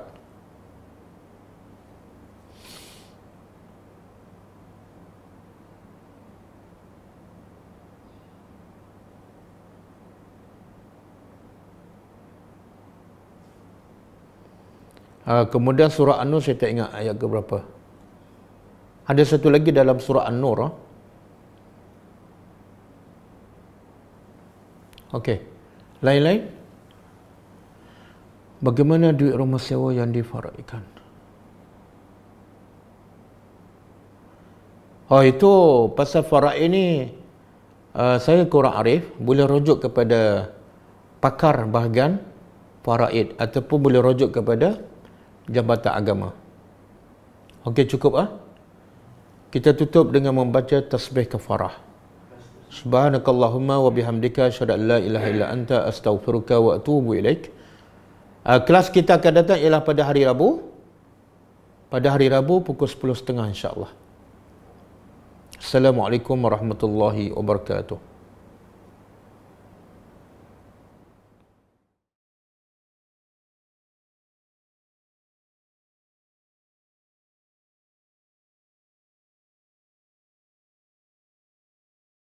Uh, kemudian surah An-Nur saya tak ingat ayat ke berapa. Ada satu lagi dalam surah An-Nur. Huh? Ah. Okey. Lain-lain. Bagaimana duit rumah sewa yang difaraikan? Oh itu pasal faraid ini uh, saya kurang arif, boleh rujuk kepada pakar bahagian faraid ataupun boleh rujuk kepada Jabatan Agama. Okey cukup ah. Ha? Kita tutup dengan membaca tasbih kafarah. Subhanakallahumma wa bihamdika asyhadu an la ilaha illa anta astaghfiruka wa atubu ilaik. Uh, kelas kita akan datang ialah pada hari Rabu. Pada hari Rabu pukul 10.30 insya-Allah. Assalamualaikum warahmatullahi wabarakatuh.